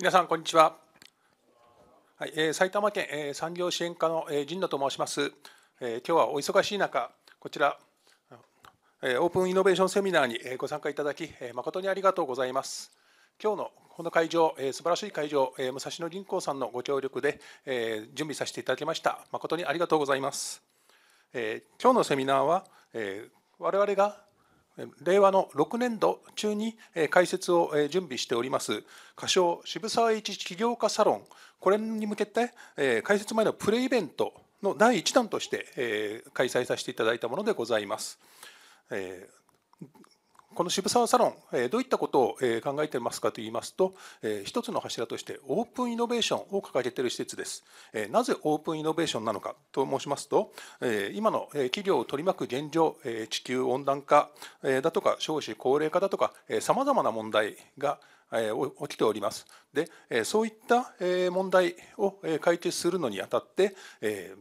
皆さんこんにちは。はい、えー、埼玉県、えー、産業支援課の、えー、神野と申します。えー、今日はお忙しい中、こちら、えー、オープンイノベーションセミナーに、えー、ご参加いただき、えー、誠にありがとうございます。今日のこの会場、えー、素晴らしい会場、えー、武蔵野銀行さんのご協力で、えー、準備させていただきました。誠にありがとうございます。えー、今日のセミナーは、えー、我々が令和の6年度中に開設を準備しております仮称渋沢一起業家サロンこれに向けて開設前のプレイベントの第1弾として開催させていただいたものでございます。この渋沢サロン、どういったことを考えてますかと言いますと、一つの柱としてオープンイノベーションを掲げている施設です。なぜオープンイノベーションなのかと申しますと、今の企業を取り巻く現状、地球温暖化だとか少子高齢化だとか、さまざまな問題が起きております。でそういった問題を解決するのにあたって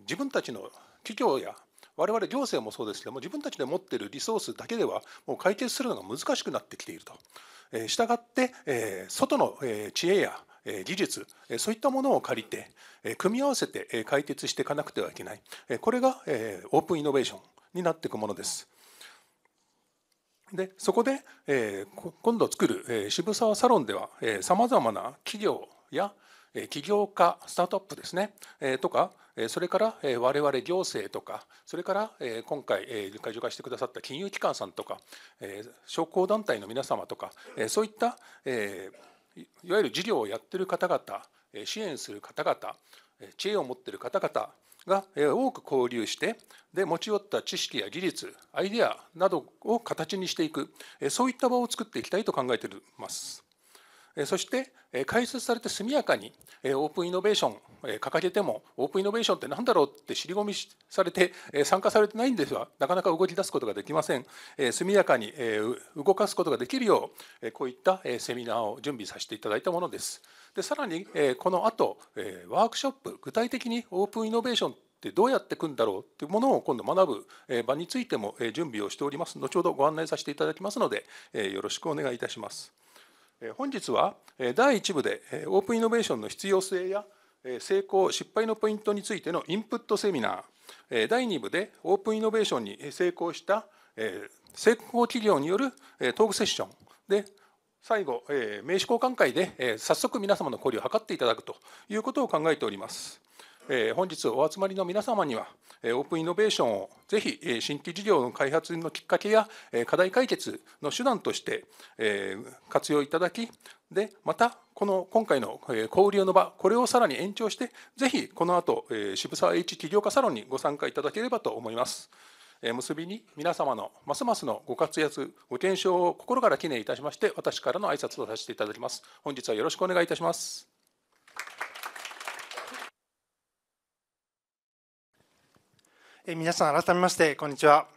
自分たちの企業や我々行政もそうですけども自分たちで持っているリソースだけではもう解決するのが難しくなってきていると。したがって外の知恵や技術そういったものを借りて組み合わせて解決していかなくてはいけないこれがオープンイノベーションになっていくものです。でそこで今度作る渋沢サロンではさまざまな企業や起業家スタートアップですねとかそれから我々行政とかそれから今回会場化してくださった金融機関さんとか商工団体の皆様とかそういったいわゆる事業をやってる方々支援する方々知恵を持ってる方々が多く交流してで持ち寄った知識や技術アイデアなどを形にしていくそういった場を作っていきたいと考えています。そして開設されて速やかにオープンイノベーション掲げてもオープンイノベーションって何だろうって尻込みされて参加されてないんですがなかなか動き出すことができません速やかに動かすことができるようこういったセミナーを準備させていただいたものですでさらにこの後ワークショップ具体的にオープンイノベーションってどうやっていくんだろうというものを今度学ぶ場についても準備をしております後ほどご案内させていただきますのでよろしくお願いいたします。本日は第1部でオープンイノベーションの必要性や成功失敗のポイントについてのインプットセミナー第2部でオープンイノベーションに成功した成功企業によるトークセッションで最後名刺交換会で早速皆様の交流を図っていただくということを考えております。本日お集まりの皆様にはオープンイノベーションをぜひ新規事業の開発のきっかけや課題解決の手段として活用いただきでまたこの今回の交流の場これをさらに延長してぜひこの後渋沢栄一起業家サロンにご参加いただければと思います。結びに皆様のますますのご活躍ご健勝を心から記念いたしまして私からの挨拶とさせていただきます本日はよろしくお願いいたします皆さん改めましてこんにちは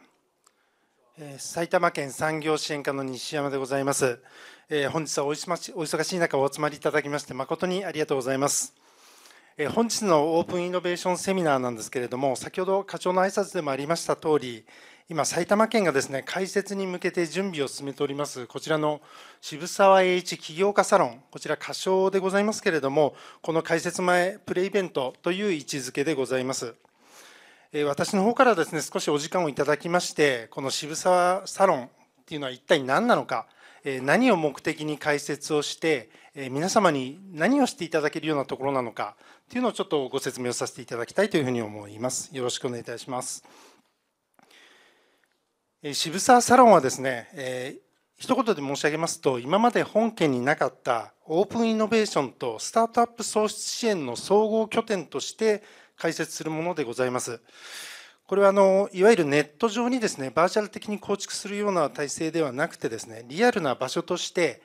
埼玉県産業支援課の西山でございます本日はお忙しい中お集まりいただきまして誠にありがとうございます本日のオープンイノベーションセミナーなんですけれども先ほど課長の挨拶でもありました通り今埼玉県がですね開設に向けて準備を進めておりますこちらの渋沢栄一起業家サロンこちら仮称でございますけれどもこの開設前プレイベントという位置づけでございます私の方からですね少しお時間をいただきましてこの渋沢サロンっていうのは一体何なのか何を目的に解説をして皆様に何をしていただけるようなところなのかっていうのをちょっとご説明をさせていただきたいというふうに思いますよろしくお願いいたします渋沢サロンはですね、え一言で申し上げますと今まで本県になかったオープンイノベーションとスタートアップ創出支援の総合拠点として解説するものでございます。これはあのいわゆるネット上にですねバーチャル的に構築するような体制ではなくてですねリアルな場所として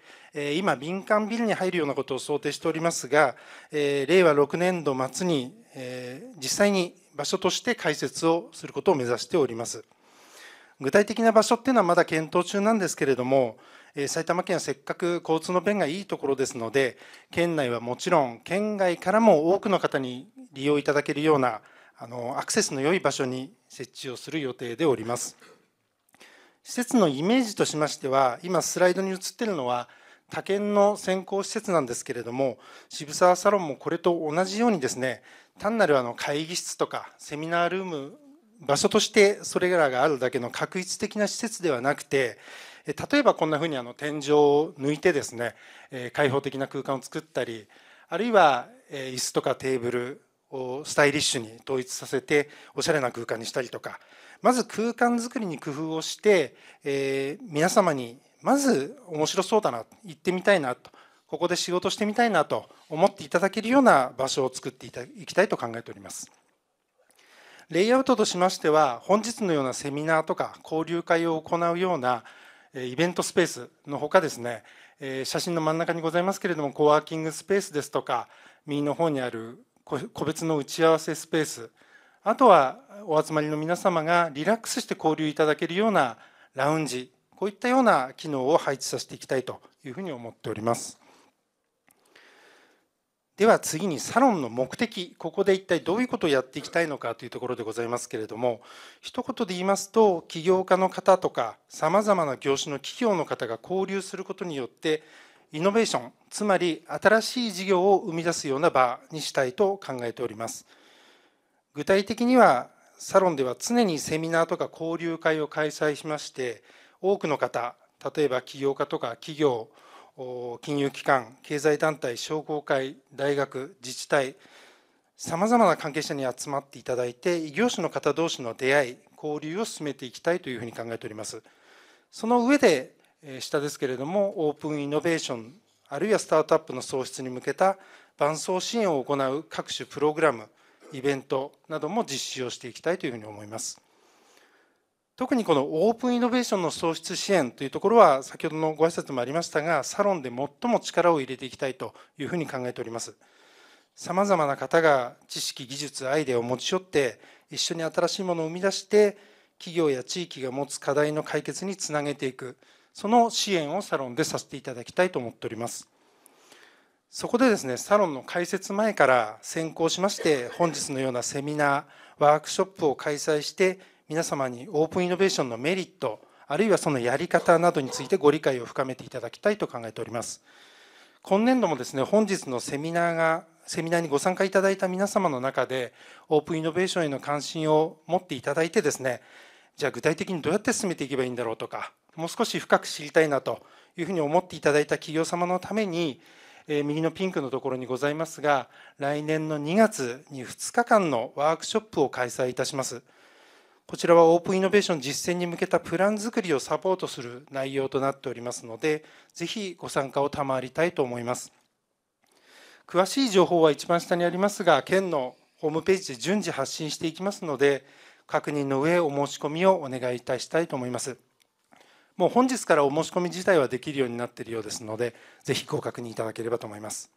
今民間ビルに入るようなことを想定しておりますが令和6年度末に実際に場所として開設をすることを目指しております具体的な場所っていうのはまだ検討中なんですけれどもえ埼玉県はせっかく交通の便がいいところですので県内はもちろん県外からも多くの方に利用いただけるようなあのアクセスの良い場所に設置をする予定でおります施設のイメージとしましては今スライドに映っているのは他県の先行施設なんですけれども渋沢サロンもこれと同じようにですね単なるあの会議室とかセミナールーム場所としてそれらがあるだけの確一的な施設ではなくて例えばこんなふうにあの天井を抜いてですね開放的な空間を作ったりあるいは椅子とかテーブルをスタイリッシュに統一させておしゃれな空間にしたりとかまず空間づくりに工夫をして、え皆様にまず面白そうだな行ってみたいなとここで仕事してみたいなと思っていただけるような場所を作っていきたいと考えております。レイアウトとしましては本日のようなセミナーとか交流会を行うようなイベントスペースのほかですね写真の真ん中にございますけれどもコワーキングスペースですとか右の方にある個別の打ち合わせスペースあとはお集まりの皆様がリラックスして交流いただけるようなラウンジこういったような機能を配置させていきたいというふうに思っております。では次にサロンの目的ここで一体どういうことをやっていきたいのかというところでございますけれども一言で言いますと起業家の方とかさまざまな業種の企業の方が交流することによってイノベーションつまり新しい事業を生み出すような場にしたいと考えております具体的にはサロンでは常にセミナーとか交流会を開催しまして多くの方例えば起業家とか企業金融機関経済団体商工会大学自治体さまざまな関係者に集まっていただいて異業種の方同士の出会い交流を進めていきたいというふうに考えておりますその上で下ですけれどもオープンイノベーションあるいはスタートアップの創出に向けた伴走支援を行う各種プログラムイベントなども実施をしていきたいというふうに思います特にこのオープンイノベーションの創出支援というところは先ほどのご挨拶もありましたがサロンで最も力を入れていきたいというふうに考えておりますさまざまな方が知識技術アイデアを持ち寄って一緒に新しいものを生み出して企業や地域が持つ課題の解決につなげていくその支援をサロンでさせていただきたいと思っておりますそこでですねサロンの開設前から先行しまして本日のようなセミナーワークショップを開催して皆様にオープンイノベーションのメリットあるいはそのやり方などについてご理解を深めていただきたいと考えております今年度もですね本日のセミナーがセミナーにご参加いただいた皆様の中でオープンイノベーションへの関心を持っていただいてですねじゃあ具体的にどうやって進めていけばいいんだろうとかもう少し深く知りたいなというふうに思っていただいた企業様のために右のピンクのところにございますが来年の2月に2日間のワークショップを開催いたします。こちらはオープンイノベーション実践に向けたプラン作りをサポートする内容となっておりますので、ぜひご参加を賜りたいと思います。詳しい情報は一番下にありますが、県のホームページで順次発信していきますので、確認の上、お申し込みをお願いいたしたいと思います。もう本日からお申し込み自体はできるようになっているようですので、ぜひご確認いただければと思います。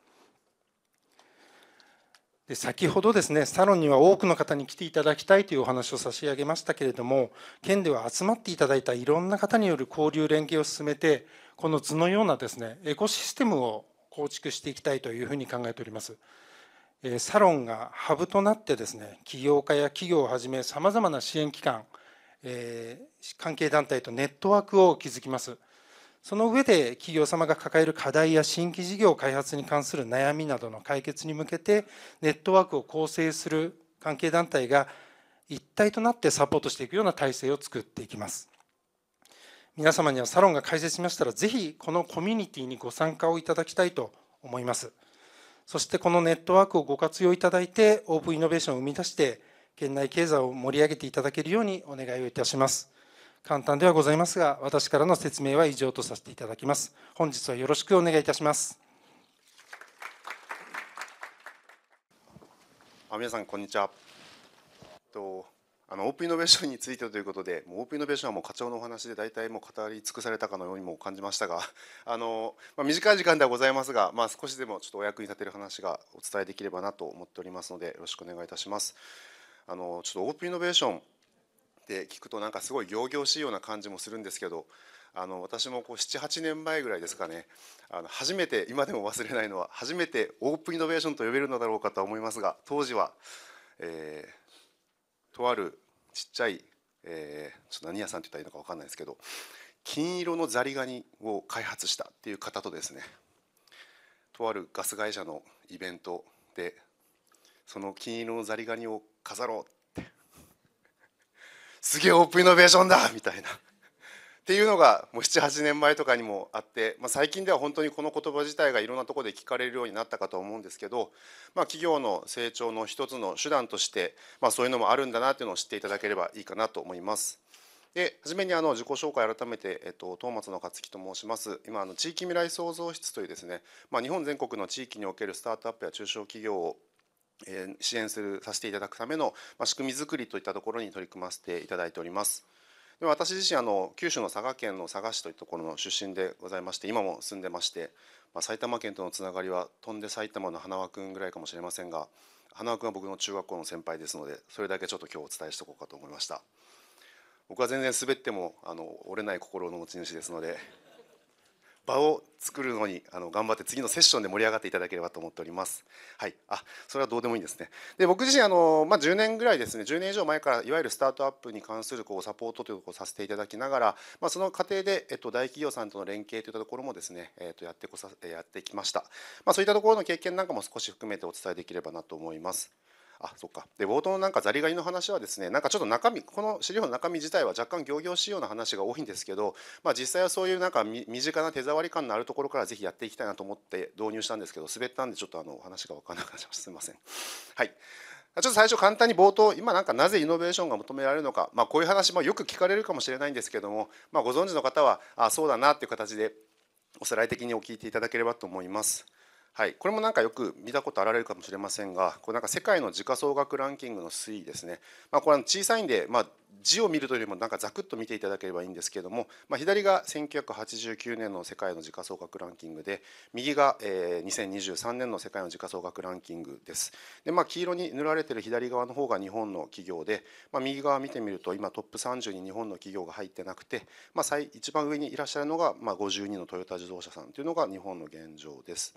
で先ほどですねサロンには多くの方に来ていただきたいというお話を差し上げましたけれども県では集まっていただいたいろんな方による交流連携を進めてこの図のようなですねエコシステムを構築していきたいというふうに考えております。サロンがハブとなってですね起業家や企業をはじめさまざまな支援機関関係団体とネットワークを築きます。その上で企業様が抱える課題や新規事業開発に関する悩みなどの解決に向けてネットワークを構成する関係団体が一体となってサポートしていくような体制を作っていきます皆様にはサロンが開設しましたらぜひこのコミュニティにご参加をいただきたいと思いますそしてこのネットワークをご活用いただいてオープンイノベーションを生み出して県内経済を盛り上げていただけるようにお願いをいたします簡単ではございますが、私からの説明は以上とさせていただきます。本日はよろしくお願いいたします。あ皆さん、こんにちは。とあのオープンイノベーションについてということで、もうオープンイノベーションはもう課長のお話で大体もう語り尽くされたかのようにも感じましたが、あのまあ、短い時間ではございますが、まあ、少しでもちょっとお役に立てる話がお伝えできればなと思っておりますので、よろしくお願いいたします。あのちょっとオープンイノベーションって聞くとなんかすごい仰々しいような感じもするんですけどあの私もこう78年前ぐらいですかねあの初めて今でも忘れないのは初めてオープンイノベーションと呼べるのだろうかと思いますが当時は、えー、とあるちっちゃい、えー、ちょっと何屋さんって言ったらいいのか分かんないですけど金色のザリガニを開発したっていう方とですねとあるガス会社のイベントでその金色のザリガニを飾ろうすげえオープンイノベーションだみたいなっていうのがもう78年前とかにもあって、まあ、最近では本当にこの言葉自体がいろんなところで聞かれるようになったかと思うんですけど、まあ、企業の成長の一つの手段として、まあ、そういうのもあるんだなっていうのを知っていただければいいかなと思います。で初めにあの自己紹介改めて、えっと、東松の勝樹と申します今あの地域未来創造室というですね、まあ、日本全国の地域におけるスタートアップや中小企業を支援するさせていただくための仕組み作りといったところに取り組ませていただいております。で私自身あの九州の佐賀県の佐賀市というところの出身でございまして今も住んでまして、まあ、埼玉県とのつながりは飛んで埼玉の花輪君ぐらいかもしれませんが花輪君は僕の中学校の先輩ですのでそれだけちょっと今日お伝えしておこうかと思いました僕は全然滑ってもあの折れない心の持ち主ですので場を作るのにあの頑張って次のセッションで盛り上がっていただければと思っております。はい、あそれはどうでもいいんですね。で僕自身あの、まあ、10年ぐらいですね10年以上前からいわゆるスタートアップに関するこうサポートというのをさせていただきながら、まあ、その過程で、えっと、大企業さんとの連携といったところもですね、えっと、やってこさやってきました、まあ、そういったところの経験なんかも少し含めてお伝えできればなと思います。あそっかで冒頭のなんかザリガニの話はですねなんかちょっと中身この資料の中身自体は若干行々しいような話が多いんですけど、まあ、実際はそういうなんか身近な手触り感のあるところからぜひやっていきたいなと思って導入したんですけど滑ったんでちょっとあのお話が分からなくなっちゃいまたすいません。はいちょっと最初簡単に冒頭今なんかなぜイノベーションが求められるのか、まあ、こういう話もよく聞かれるかもしれないんですけども、まあ、ご存知の方はあそうだなっていう形でおさらい的にお聞いていただければと思います。はい、これもなんかよく見たことあられるかもしれませんが、これなんか世界の時価総額ランキングの推移ですね。まあ、これは小さいんで、まあ、字を見るというよりもなんかざくっと見ていただければいいんですけれども、まあ、左が1989年の世界の時価総額ランキングで右が、えー、2023年の世界の時価総額ランキングです。でまあ、黄色に塗られている左側の方が日本の企業で、まあ、右側見てみると今トップ30に日本の企業が入ってなくて、まあ、最一番上にいらっしゃるのが、まあ、52のトヨタ自動車さんというのが日本の現状です。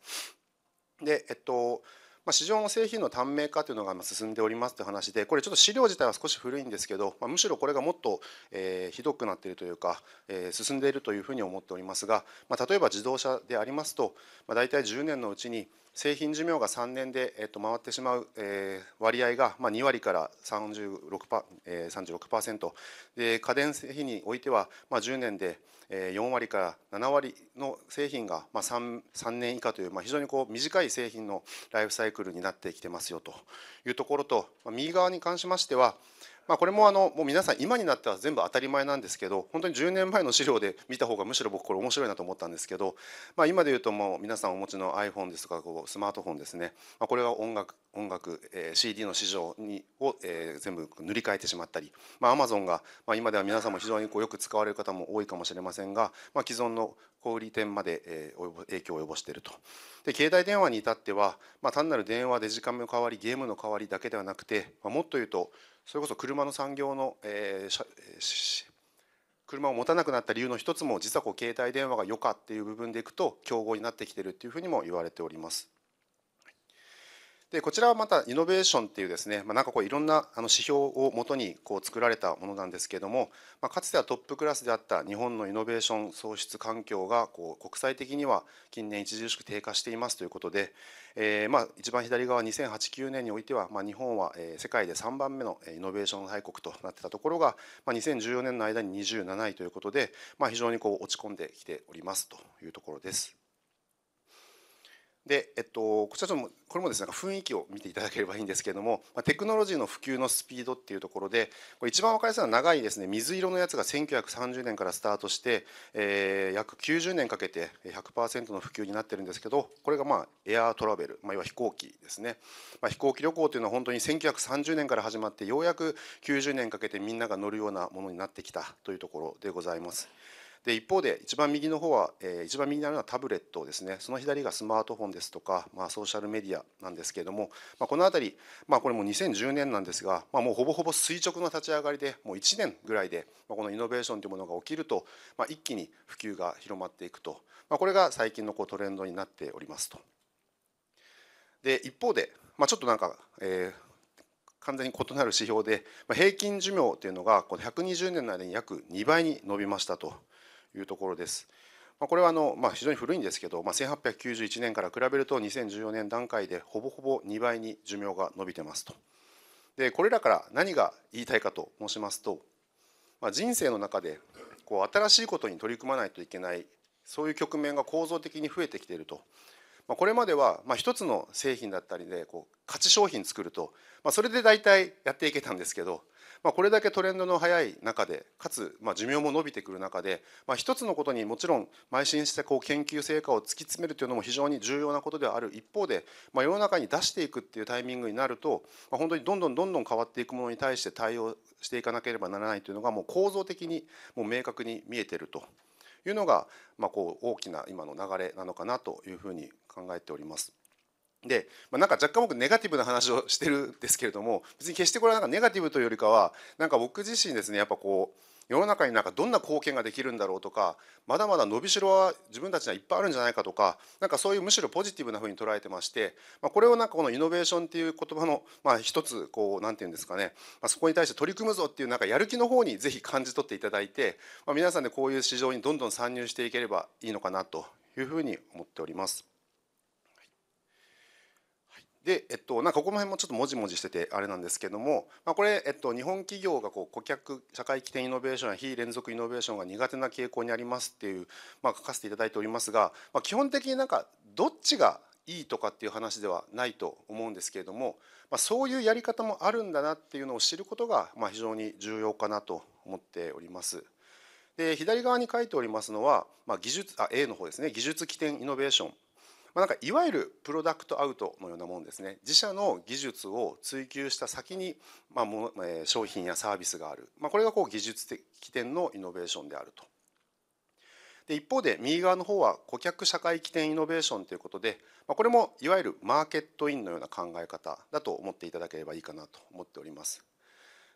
でえっとま市場の製品の短命化というのが進んでおりますという話でこれちょっと資料自体は少し古いんですけど、まむしろこれがもっと、えひどくなっているというか、え進んでいるというふうに思っておりますが、ま例えば自動車でありますと、ま大体10年のうちに製品寿命が3年で、えっと、回ってしまう、えー、割合が、まあ、2割から 36%,、えー、36%で家電製品においては、まあ、10年で、4割から7割の製品が 3, 3年以下という非常にこう短い製品のライフサイクルになってきてますよというところと右側に関しましてはまあ、これもあのもう皆さん今になっては全部当たり前なんですけど本当に10年前の資料で見た方がむしろ僕これ面白いなと思ったんですけど、まあ、今で言うともう皆さんお持ちの iPhone ですとかこうスマートフォンですね、まあ、これは音楽音楽、えー、CD の市場にを、えー、全部塗り替えてしまったり、まあ、Amazon が、まあ、今では皆さんも非常にこうよく使われる方も多いかもしれませんが、まあ、既存の小売店まで、えー、影響を及ぼしているとで携帯電話に至っては、まあ、単なる電話デジカメの代わりゲームの代わりだけではなくて、まあ、もっと言うとそれこそ車の産業の、えー、車を持たなくなった理由の一つも実はこう携帯電話がよかっていう部分でいくと競合になってきてるっていうふうにも言われております。でこちらはまたイノベーションっていうですね、まあ、なんかこういろんなあの指標をもとにこう作られたものなんですけれども、まあ、かつてはトップクラスであった日本のイノベーション創出環境がこう国際的には近年著しく低下していますということで、えー、まあ一番左側2008、9年においては、まあ、日本は世界で3番目のイノベーション大国となってたところが、まあ、2014年の間に27位ということで、まあ、非常にこう落ち込んできておりますというところです。でえっと、こちらこれもですね雰囲気を見ていただければいいんですけれども、まテクノロジーの普及のスピードっていうところでこれ一番分かりやすいのは長いですね水色のやつが1930年からスタートして、えー、約90年かけて100%の普及になってるんですけどこれが、まあ、エアートラベル、まあ、いわゆる飛行機ですね、まあ、飛行機旅行というのは本当に1930年から始まってようやく90年かけてみんなが乗るようなものになってきたというところでございます。で一方で一番右の方は、えー、一番右にあるのはタブレットですねその左がスマートフォンですとか、まあ、ソーシャルメディアなんですけれども、まあ、この辺り、まあ、これも2010年なんですが、まあ、もうほぼほぼ垂直の立ち上がりでもう1年ぐらいで、まあ、このイノベーションというものが起きると、まあ、一気に普及が広まっていくと、まあ、これが最近のこうトレンドになっておりますと。で一方で、まあ、ちょっとなんか、えー、完全に異なる指標で、まあ、平均寿命というのがこの120年の間に約2倍に伸びましたと。いうところです。まあ、これはあの、まあ、非常に古いんですけど、まあ、1891年から比べると2014年段階でほぼほぼ2倍に寿命が伸びてますと。でこれらから何が言いたいかと申しますと、まあ、人生の中でこう新しいことに取り組まないといけないそういう局面が構造的に増えてきていると。まあ、これまではまあ一つの製品だったりでこう価値商品作ると、まあ、それで大体やっていけたんですけど、まあ、これだけトレンドの速い中でかつまあ寿命も伸びてくる中で、まあ、一つのことにもちろん邁進してこう研究成果を突き詰めるというのも非常に重要なことではある一方で、まあ、世の中に出していくっていうタイミングになると、まあ、本当にどんどんどんどん変わっていくものに対して対応していかなければならないというのがもう構造的にもう明確に見えてるというのが、まあ、こう大きな今の流れなのかなというふうに考えております。で、まあ、なんか若干僕ネガティブな話をしてるんですけれども別に決してこれはなんかネガティブというよりかはなんか僕自身ですねやっぱこう世の中になんかどんな貢献ができるんだろうとかまだまだ伸びしろは自分たちにはいっぱいあるんじゃないかとかなんかそういうむしろポジティブなふうに捉えてまして、まあ、これをなんかこのイノベーションっていう言葉の、まあ、一つこう何て言うんですかね、まあ、そこに対して取り組むぞっていうなんかやる気の方にぜひ感じ取っていただいて、まあ、皆さんでこういう市場にどんどん参入していければいいのかなというふうに思っております。で、えっと、なんかここの辺もちょっともじもじしててあれなんですけども、まあ、これ、えっと、日本企業がこう顧客社会起点イノベーションや非連続イノベーションが苦手な傾向にありますっていう、まあ、書かせていただいておりますが、まあ、基本的になんかどっちがいいとかっていう話ではないと思うんですけれども、まあ、そういうやり方もあるんだなっていうのを知ることが、まあ、非常に重要かなと思っております。で左側に書いておりますのは、まあ、技術あ A の方ですね技術起点イノベーションまあ、なんかいわゆるプロダクトアウトのようなものですね自社の技術を追求した先に、まあもえ商品やサービスがある、まあ、これがこう技術的起点のイノベーションであると。で一方で右側の方は顧客社会起点イノベーションということで、まあ、これもいわゆるマーケットインのような考え方だと思っていただければいいかなと思っております。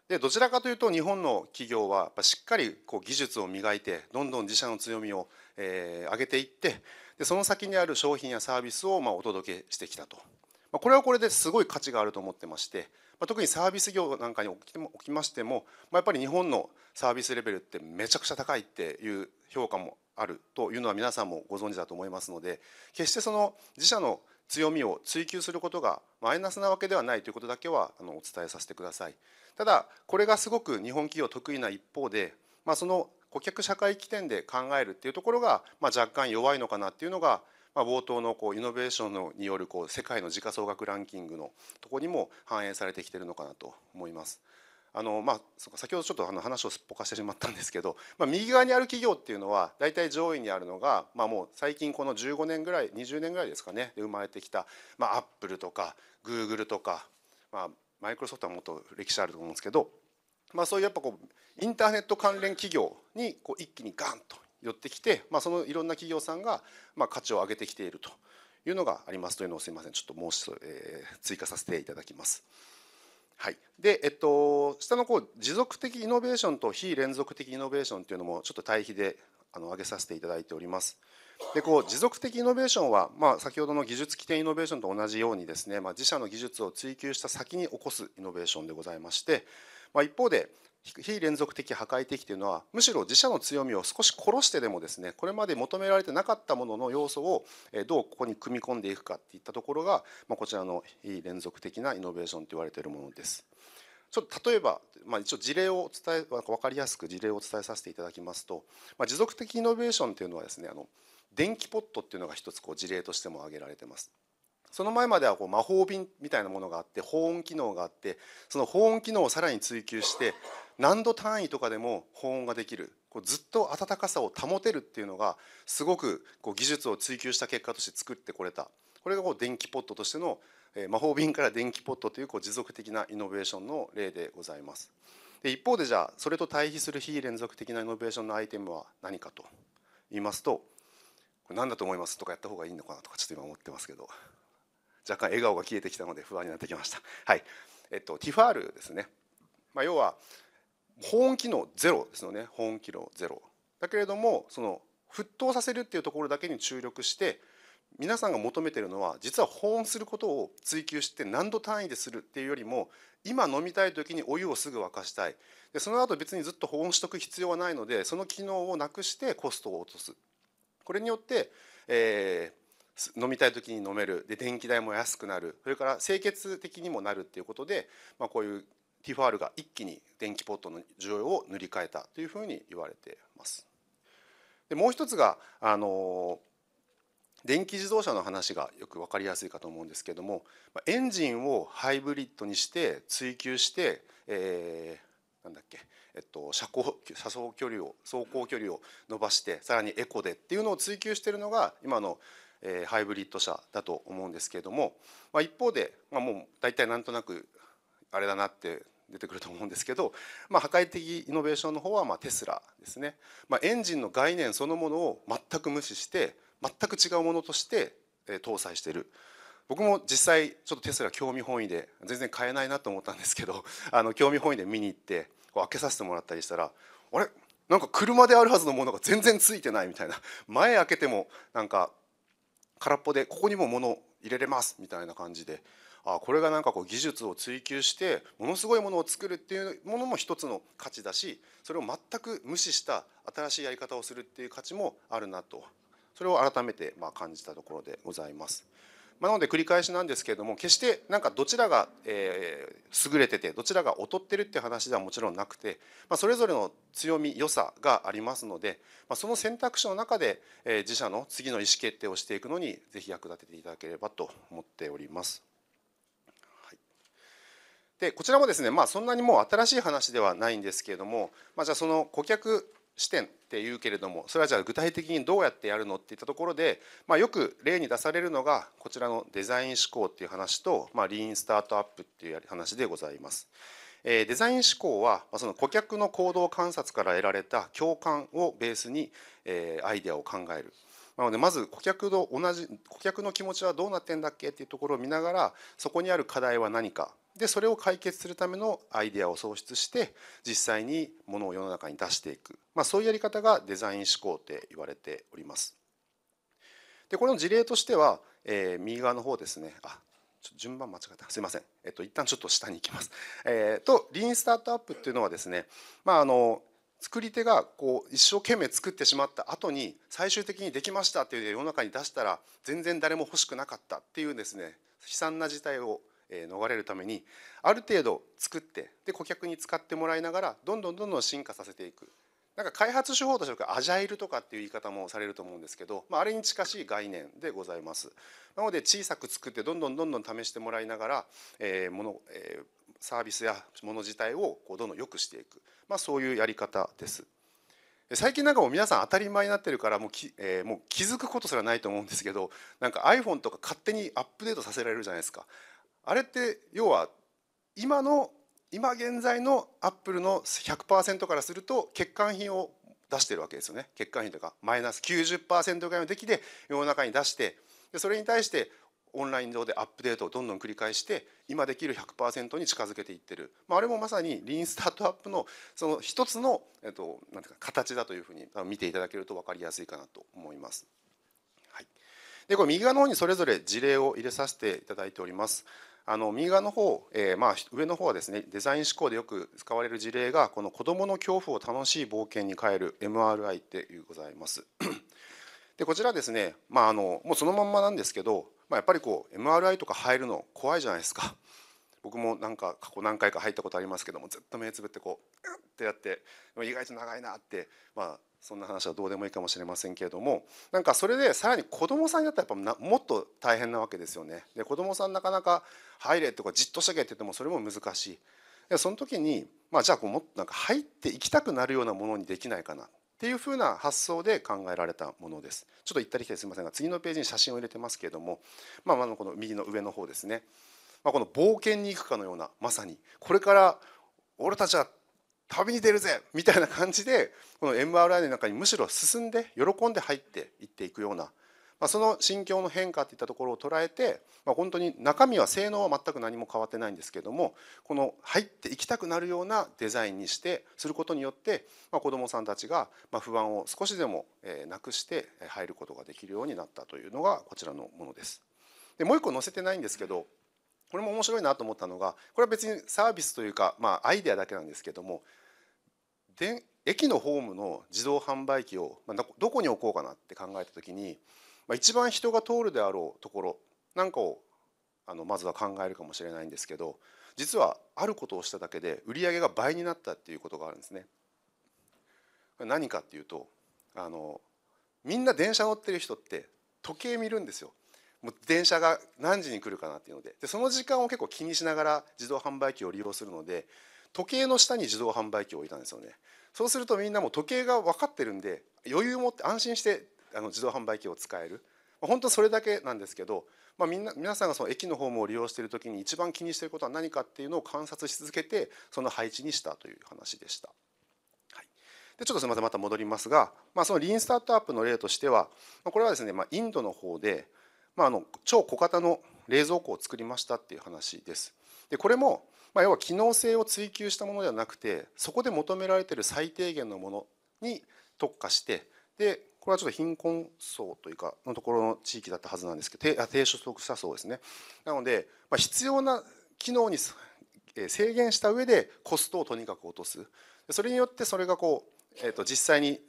でどちらかというと日本の企業はしっかりこう技術を磨いてどんどん自社の強みを、えー、上げていってでその先にある商品やサービスをまお届けしてきたと、まこれはこれですごい価値があると思ってまして、ま特にサービス業なんかにおきましても、まやっぱり日本のサービスレベルってめちゃくちゃ高いっていう評価もあるというのは皆さんもご存知だと思いますので決してその自社の強みを追求することがマイナスなわけではないということだけはあのお伝えさせてください。ただこれがすごく日本企業得意な一方で、まあ、その顧客社会起点で考えるっていうところが、まあ、若干弱いのかなっていうのが、まあ、冒頭のこうイノベーションのによるこう世界の時価総額ランキングのとこにも反映されてきてるのかなと思います。あのまあ、先ほどちょっとあの話をすっぽかしてしまったんですけど、まあ、右側にある企業っていうのは大体上位にあるのが、まあ、もう最近この15年ぐらい20年ぐらいですかねで生まれてきた、まあ、アップルとかグーグルとか、まあ、マイクロソフトはもっと歴史あると思うんですけどまあ、そういうやっぱこうインターネット関連企業にこう一気にガンと寄ってきて、まあ、そのいろんな企業さんがまあ価値を上げてきているというのがありますというのをすみませんちょっと申し、えー、追加させていただきます。はい、で、えっと、下のこう持続的イノベーションと非連続的イノベーションというのもちょっと対比であの挙げさせていただいております。でこう持続的イノベーションは、まあ、先ほどの技術起点イノベーションと同じようにですね、まあ、自社の技術を追求した先に起こすイノベーションでございまして、まあ、一方で非連続的破壊的というのはむしろ自社の強みを少し殺してでもですねこれまで求められてなかったものの要素をどうここに組み込んでいくかっていったところが、まあ、こちらの非連続的なイノベーションと言われているものです。ちょっと例えば、まあ、一応事例を伝え分かりやすく事例を伝えさせていただきますと、まあ、持続的イノベーションというのはですねあの電気ポットっていうのが一つこう事例としても挙げられてます。その前まではこう魔法瓶みたいなものがあって保温機能があってその保温機能をさらに追求して何度単位とかでも保温ができるこうずっと温かさを保てるっていうのがすごくこう技術を追求した結果として作ってこれたこれがこう電気ポットとしての、え魔法瓶から電気ポットというこう持続的なイノベーションの例でございます。で一方でじゃあそれと対比する非連続的なイノベーションのアイテムは何かと言いますとこれ何だと思いますとかやった方がいいのかなとかちょっと今思ってますけど若干笑顔が消えてきたので不安になってきました。はいえっと、ティファールですね、まあ、要は保温機能ゼロですよね保温機能ゼロだけれどもその沸騰させるっていうところだけに注力して皆さんが求めてるのは実は保温することを追求して何度単位でするっていうよりも今飲みたい時にお湯をすぐ沸かしたいでその後別にずっと保温しとく必要はないのでその機能をなくしてコストを落とすこれによって、えー、飲みたい時に飲めるで電気代も安くなるそれから清潔的にもなるっていうことで、まあ、こういうティファールが一気に電気ポットの需要を塗り替えたというふうに言われています。でもう一つがあの電気自動車の話がよく分かりやすいかと思うんですけどもエンジンをハイブリッドにして追求して、えー、なんだっけ、えっと、車高車走距離を走行距離を伸ばしてさらにエコでっていうのを追求しているのが今のえハイブリッド車だと思うんですけれども、まあ、一方で、まあ、もう大体なんとなくあれだなって出てくると思うんですけど、まあ、破壊的イノベーションの方はまテスラですね、まあ、エンジンの概念そのものを全く無視して全く違うものとして搭載している僕も実際ちょっとテスラ興味本位で全然買えないなと思ったんですけど あの興味本位で見に行ってこう開けさせてもらったりしたらあれなんか車であるはずのものが全然ついてないみたいな前開けてもなんか空っぽでここにも物入れれますみたいな感じであこれがなんかこう技術を追求してものすごいものを作るっていうものも一つの価値だしそれを全く無視した新しいやり方をするっていう価値もあるなとそれを改めてまあ感じたところでございます。まあ、なので繰り返しなんですけれども決してなんかどちらが、えー、優れててどちらが劣ってるっていう話ではもちろんなくて、まあ、それぞれの強み良さがありますので、まあ、その選択肢の中で、えー、自社の次の意思決定をしていくのにぜひ役立てていただければと思っております。でこちらもですね、まあ、そんなにもう新しい話ではないんですけれども、まあ、じゃあその顧客視点っていうけれどもそれはじゃあ具体的にどうやってやるのっていったところで、まあ、よく例に出されるのがこちらのデザイン思考っていう話と、まあ、リーンスタートアップっていう話でございます。デザイン思考はその顧客の行動観察から得られた共感をベースにアイデアを考えるなのでまず顧客と同じ顧客の気持ちはどうなってんだっけっていうところを見ながらそこにある課題は何かでそれを解決するためのアイデアを創出して実際にものを世の中に出していく、まあ、そういうやり方がデザイン思考って言われております。でこれの事例としては、えー、右側の方ですねあ順番間違ったすいません、えっと一旦ちょっと下に行きます。えーと、とリーンスタートアップっていうのはですね、まあ、あの作り手がこう一生懸命作ってしまった後に最終的にできましたっていう世の中に出したら全然誰も欲しくなかったっていうですね悲惨な事態を逃れるためにある程度作ってで顧客に使ってもらいながらどんどんどんどん進化させていくなんか開発手法としてはアジャイルとかっていう言い方もされると思うんですけど、まあ、あれに近しい概念でございますなので小さく作ってどんどんどんどん試してもらいながら、えーものえー、サービスやもの自体をこうどんどん良くしていく、まあ、そういうやり方です最近なんかもう皆さん当たり前になってるからもうき、えー、もう気づくことすらないと思うんですけどなんか iPhone とか勝手にアップデートさせられるじゃないですかあれって要は今の今現在のアップルの100%からすると欠陥品を出してるわけですよね欠陥品とかマイナス90%ぐらいの出来で世の中に出してでそれに対してオンライン上でアップデートをどんどん繰り返して今できる100%に近づけていってる、まあ、あれもまさにリーンスタートアップのその一つの、えっと、なんていうか形だというふうに見ていただけると分かりやすいかなと思います。はい、でこれ右側の方にそれぞれ事例を入れさせていただいております。あの右側の方、えー、まあ上の方はですねデザイン思考でよく使われる事例がこの子どもの恐怖を楽しい冒険に変える MRI っていうございます。でこちらですね、まあ、あのもうそのまんまなんですけど、まあ、やっぱりこう MRI とか入るの怖いじゃないですか。僕もなんか過去何回か入ったことありますけどもずっと目つぶってこううんってやって意外と長いなって、まあ、そんな話はどうでもいいかもしれませんけれどもなんかそれでさらに子どもさんにったらやっぱもっと大変なわけですよね。で子どもさんなかなか「入れ」とか「じっとしとけ」って言ってもそれも難しい。でその時に、まあ、じゃあこうもっとなんか入っていきたくなるようなものにできないかなっていうふうな発想で考えられたものです。ちょっと行ったり来たりすみませんが次のページに写真を入れてますけれども、まあ、まあこの右の上の方ですね、まあ、この冒険に行くかのようなまさにこれから俺たちは旅に出るぜみたいな感じでこの m r i の中にむしろ進んで喜んで入っていっていくような、まあ、その心境の変化っていったところを捉えて、まあ、本当に中身は性能は全く何も変わってないんですけどもこの入っていきたくなるようなデザインにしてすることによって、まあ、子どもさんたちが不安を少しでもなくして入ることができるようになったというのがこちらのものです。でもう一個載せてないんですけどこれも面白いなと思ったのがこれは別にサービスというか、まあ、アイデアだけなんですけども駅のホームの自動販売機を、まあ、どこに置こうかなって考えた時に、まあ、一番人が通るであろうところなんかをあのまずは考えるかもしれないんですけど実はあることをしただけで売り上げが倍になったっていうことがあるんですね。何かっていうとあのみんな電車乗ってる人って時計見るんですよ。もう電車が何時に来るかなっていうのででその時間を結構気にしながら自動販売機を利用するので時計の下に自動販売機を置いたんですよねそうするとみんなも時計が分かってるんで余裕を持って安心してあの自動販売機を使える、まあ、本当それだけなんですけど、まあ、みんな皆さんがその駅のホームを利用している時に一番気にしていることは何かっていうのを観察し続けてその配置にしたという話でした。でちょっとすみませんまた戻りますが、まあ、そのリーンスタートアップの例としてはこれはですね、まあ、インドの方でまあ、あの超小型の冷蔵庫を作りましたっていう話です。でこれも、まあ、要は機能性を追求したものではなくてそこで求められている最低限のものに特化してでこれはちょっと貧困層というかのところの地域だったはずなんですけど低所得者層ですね。なので、まあ、必要な機能に制限した上でコストをとにかく落とすそれによってそれがこう、えー、と実際に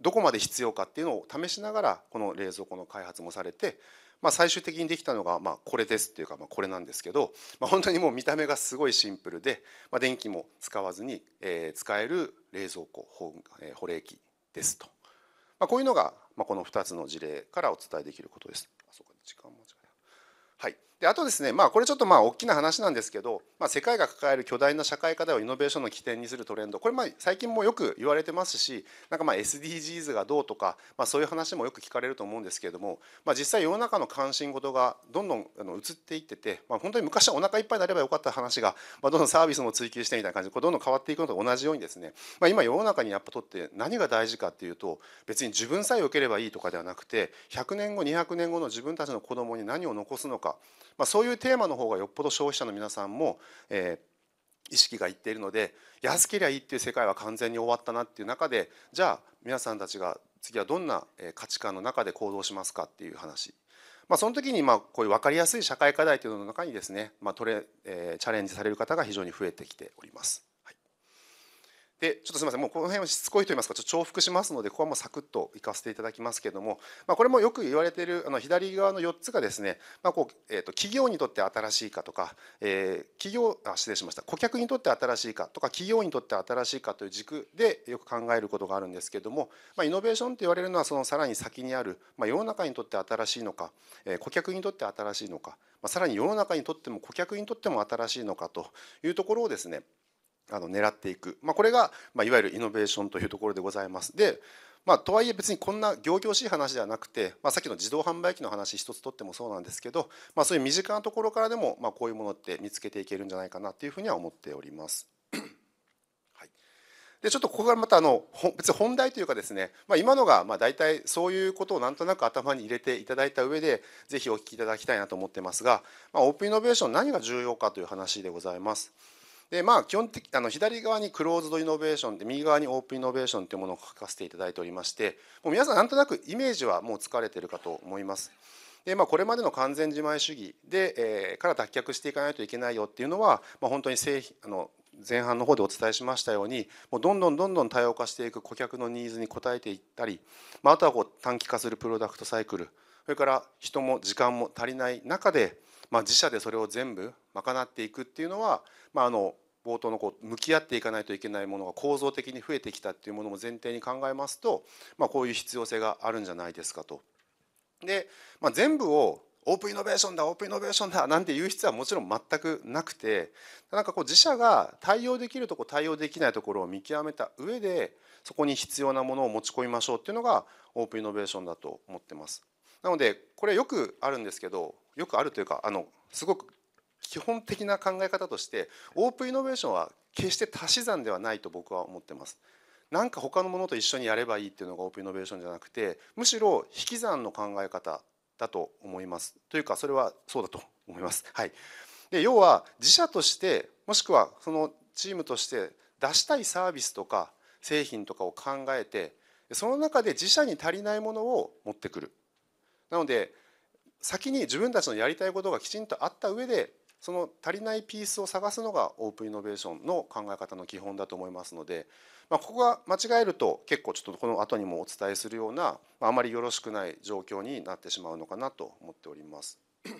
どこまで必要かっていうのを試しながらこの冷蔵庫の開発もされてまあ、最終的にできたのが、まあ、これですっていうか、まあ、これなんですけど、まあ、本当にもう見た目がすごいシンプルで、まあ、電気も使わずに、え使える冷蔵庫保,、え保冷器ですと、まあ、こういうのが、まあ、この2つの事例からお伝えできることです。あそうか時間間違であとですね、まあ、これちょっとまあ大きな話なんですけど、まあ、世界が抱える巨大な社会課題をイノベーションの起点にするトレンドこれまあ最近もよく言われてますしなんかまあ SDGs がどうとか、まあ、そういう話もよく聞かれると思うんですけれども、まあ、実際世の中の関心事がどんどんあの移っていってて、まあ、本当に昔はお腹いっぱいになればよかった話が、まあ、どんどんサービスも追求してみたいな感じでこれどんどん変わっていくのと同じようにですね、まあ、今世の中にやっぱとって何が大事かっていうと別に自分さえよければいいとかではなくて100年後200年後の自分たちの子供に何を残すのかまあ、そういうテーマの方がよっぽど消費者の皆さんも、えー、意識がいっているので安けりゃいいっていう世界は完全に終わったなっていう中でじゃあ皆さんたちが次はどんな価値観の中で行動しますかっていう話。まあ、その時にまあこういう分かりやすい社会課題というのの中にですね、まあトレえー、チャレンジされる方が非常に増えてきております。でちょっとすみませんもうこの辺はしつこいと言いますかちょっと重複しますのでここはもうサクッといかせていただきますけれども、まあ、これもよく言われているあの左側の4つがですね、まあこうえー、と企業にとって新しいかとか、えー、企業あ失礼しました顧客にとって新しいかとか企業にとって新しいかという軸でよく考えることがあるんですけれども、まあ、イノベーションって言われるのはそのさらに先にある、まあ、世の中にとって新しいのか、えー、顧客にとって新しいのか、まあ、さらに世の中にとっても顧客にとっても新しいのかというところをですねあの狙っていく、まあ、これが、まあ、いわゆるイノベーションというところでございます。でまあ、とはいえ別にこんな行々しい話ではなくて、まあ、さっきの自動販売機の話一つとってもそうなんですけど、まあ、そういう身近なところからでも、まあ、こういうものって見つけていけるんじゃないかなというふうには思っております。はい、でちょっとここらまたあの別に本題というかですね、まあ、今のがまあ大体そういうことをなんとなく頭に入れていただいた上でぜひお聞きいただきたいなと思ってますが、まあ、オープンイノベーション何が重要かという話でございます。でまあ基本的あの左側にクローズドイノベーションで右側にオープンイノベーションというものを書かせていただいておりましてもう皆さんなんとなくイメージはもう疲れてるかと思います。でまあ、これまでの完全自前主義で、えー、から脱却していかないといけないよっていうのは、まあ、本当に製品あの前半の方でお伝えしましたようにもうどんどんどんどん多様化していく顧客のニーズに応えていったり、まあ、あとはこう短期化するプロダクトサイクルそれから人も時間も足りない中で、まあ、自社でそれを全部賄っていくっていうのは、まあ、あの冒頭のこう向き合っていかないといけないものが構造的に増えてきたっていうものも前提に考えますと、まあ、こういう必要性があるんじゃないですかと。で、まあ、全部をオープンイノベーションだオープンイノベーションだなんて言う必要はもちろん全くなくてなんかこう自社が対応できるとこ対応できないところを見極めた上でそこに必要なものを持ち込みましょうっていうのがオープンイノベーションだと思ってます。なのでこれよくあるんですけどよくあるというかあのすごく基本的な考え方としてオープンイノベーションは決して足し算ではないと僕は思ってます。何か他のものと一緒にやればいいっていうのがオープンイノベーションじゃなくてむしろ引き算の考え方だと思いますというかそれはそうだと思います。はい、で要は自社としてもしくはそのチームとして出したいサービスとか製品とかを考えてその中で自社に足りないものを持ってくる。なので先に自分たちのやりたいことがきちんとあった上でその足りないピースを探すのがオープンイノベーションの考え方の基本だと思いますので、まあ、ここが間違えると結構ちょっとこの後にもお伝えするような、まあ、あまりよろしくない状況になってしまうのかなと思っております。ま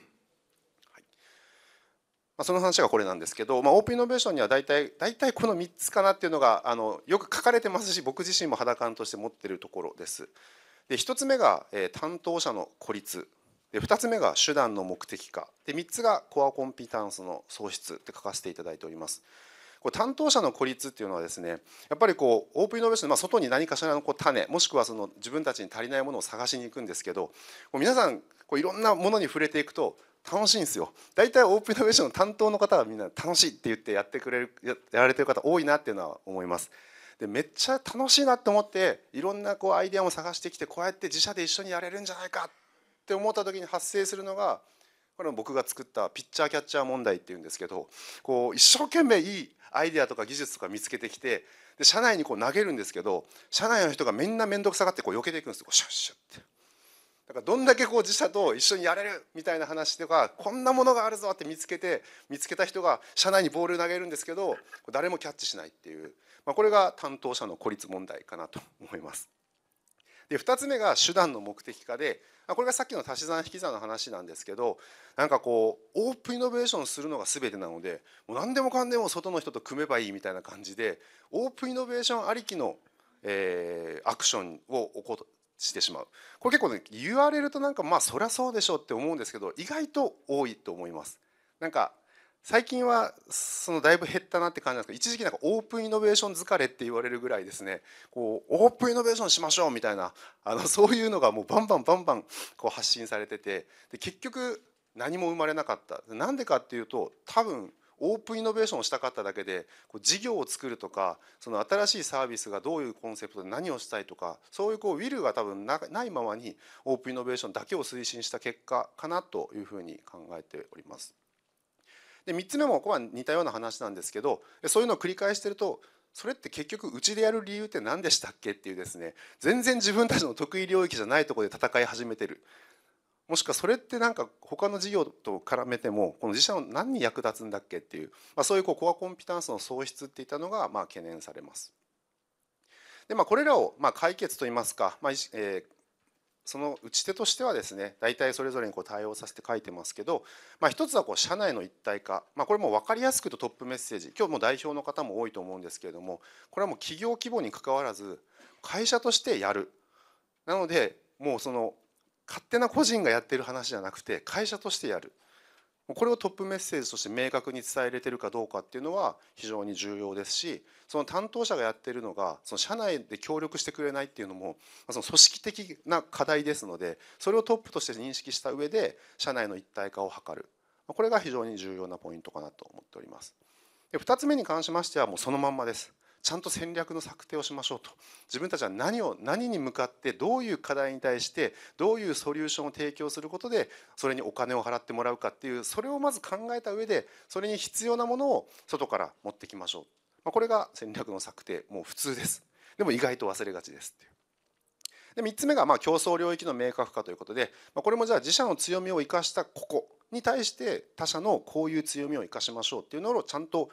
あ、その話がこれなんですけど、まあ、オープンイノベーションには大体大体この3つかなっていうのがあのよく書かれてますし僕自身も肌感として持ってるところです。で1つ目が、えー、担当者の孤立で2つ目が手段の目的化で3つがコアコンピタンスの創出って書かせていただいております。これ担当者の孤立っていうのはですねやっぱりこうオープンイノベーション、ま外に何かしらのこう種もしくはその自分たちに足りないものを探しに行くんですけど皆さんこういろんなものに触れていくと楽しいんですよ大体オープンイノベーションの担当の方はみんな楽しいって言ってやってくれるやられてる方多いなっていうのは思います。でめっちゃ楽しいなと思っていろんなこうアイデアも探してきてこうやって自社で一緒にやれるんじゃないかって思った時に発生するのがこれも僕が作ったピッチャーキャッチャー問題っていうんですけどこう一生懸命いいアイデアとか技術とか見つけてきてで社内にこう投げるんですけど社内の人がみんな面倒くさがってこう避けていくんですよシュッシュッって。だからどんだけこう自社と一緒にやれるみたいな話とかこんなものがあるぞって見つけて見つけた人が社内にボール投げるんですけど誰もキャッチしないっていう、まあ、これが担当者の孤立問題かなと思います。で2つ目が手段の目的化でこれがさっきの足し算引き算の話なんですけどなんかこうオープンイノベーションするのが全てなのでもう何でもかんでも外の人と組めばいいみたいな感じでオープンイノベーションありきの、えー、アクションを起こしてしまうこれ結構ね言われるとなんかまあそりゃそうでしょうって思うんですけど意外と多いと思います。なんか最近はそのだいぶ減ったなって感じなんですけど一時期なんかオープンイノベーション疲れって言われるぐらいですねこうオープンイノベーションしましょうみたいな あのそういうのがもうバンバンバンバンこう発信されててで結局何も生まれなかったなんでかっていうと多分オープンイノベーションをしたかっただけでこう事業を作るとかその新しいサービスがどういうコンセプトで何をしたいとかそういうこうウィルが多分ないままにオープンイノベーションだけを推進した結果かなというふうに考えております。で3つ目もここは似たような話なんですけどそういうのを繰り返してるとそれって結局うちでやる理由って何でしたっけっていうですね全然自分たちの得意領域じゃないとこで戦い始めてるもしくはそれってなんか他の事業と絡めてもこの自社の何に役立つんだっけっていう、まあ、そういうこうコアコンピタンスの喪失っていったのがまあ懸念されます。でまあ、これらをまあ解決といいますか、まあえー、その打ち手としてはですね大体それぞれにこう対応させて書いてますけど、まあ、一つはこう社内の一体化、まあ、これも分かりやすくとトップメッセージ今日も代表の方も多いと思うんですけれどもこれはもう企業規模にかかわらず会社としてやるなのでもうその勝手な個人がやってる話じゃなくて会社としてやるこれをトップメッセージとして明確に伝えれてるかどうかっていうのは非常に重要ですしその担当者がやってるのがその社内で協力してくれないっていうのもその組織的な課題ですのでそれをトップとして認識した上で社内の一体化を図るこれが非常に重要なポイントかなと思っております。で2つ目に関しましてはもうそのまんまです。ちゃんと戦略の策定をしましょうと自分たちは何を何に向かってどういう課題に対してどういうソリューションを提供することでそれにお金を払ってもらうかっていうそれをまず考えた上でそれに必要なものを外から持ってきましょう、まあ、これが戦略の策定もう普通ですでも意外と忘れがちですっていう。で3つ目がまあ競争領域の明確化ということで、まあ、これもじゃあ自社の強みを生かしたここに対して他社のこういう強みを生かしましょうっていうのをちゃんと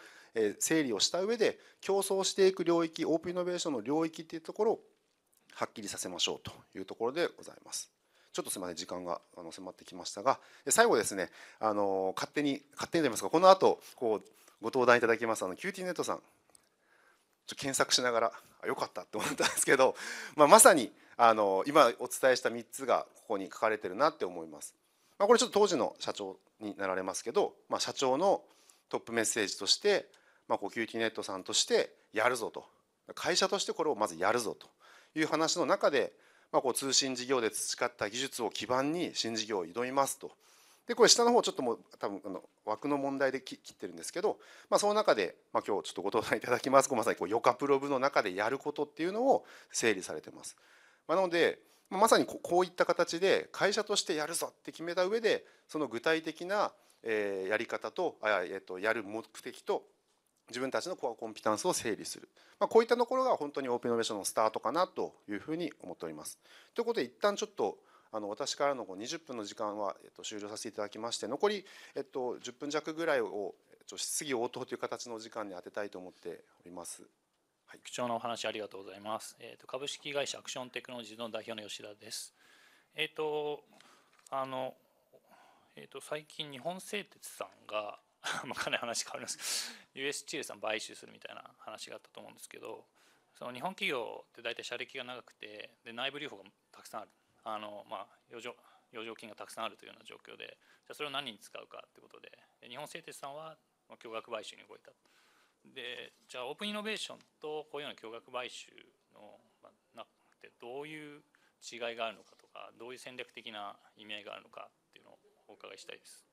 整理をした上で競争していく領域オープンイノベーションの領域っていうところをはっきりさせましょうというところでございます。ちょっとすみません時間があの迫ってきましたが最後ですねあの勝手に勝手にと言いますかこの後こうご登壇いただきますあのキューティーネットさんちょ検索しながらあよかったって思ったんですけど、まあ、まさにあの今お伝えした3つがここに書かれてるなって思います。まあ、これちょっと当時の社長になられますけど、まあ、社長のトップメッセージとしてまあ、コキネットさんとしてやるぞと会社としてこれをまずやるぞという話の中で、まあ、こう通信事業で培った技術を基盤に新事業を挑みますと。でこれ下の方ちょっともう多分あの枠の問題で切ってるんですけど、まあ、その中で、まあ、今日ちょっとご登壇いただきますごまんさにこうヨカプロブの中でやることっていうのを整理されてます。まあ、なのでまさにこういった形で会社としてやるぞって決めた上でその具体的なやり方とやる目的と自分たちのコアコンピタンスを整理する、まあ、こういったところが本当にオープンイノベーションのスタートかなというふうに思っております。ということで一旦ちょっとあの私からの20分の時間は、えっと、終了させていただきまして残り、えっと、10分弱ぐらいを、えっと、質疑応答という形の時間に当てたいと思っております。はい、貴重なお話ありがとうございます。えっと、株式会社アクションテクノロジーの代表の吉田です。えっとあのえっと、最近日本製鉄さんが まあかなり話変わります US チルさん買収するみたいな話があったと思うんですけどその日本企業って大体社歴が長くてで内部留保がたくさんあるあの、まあ、余剰余剰金がたくさんあるというような状況でじゃあそれを何に使うかということで日本製鉄さんは巨額買収に動いたでじゃあオープンイノベーションとこういうような巨額買収の、まあ、なくてどういう違いがあるのかとかどういう戦略的な意味合いがあるのかっていうのをお伺いしたいです。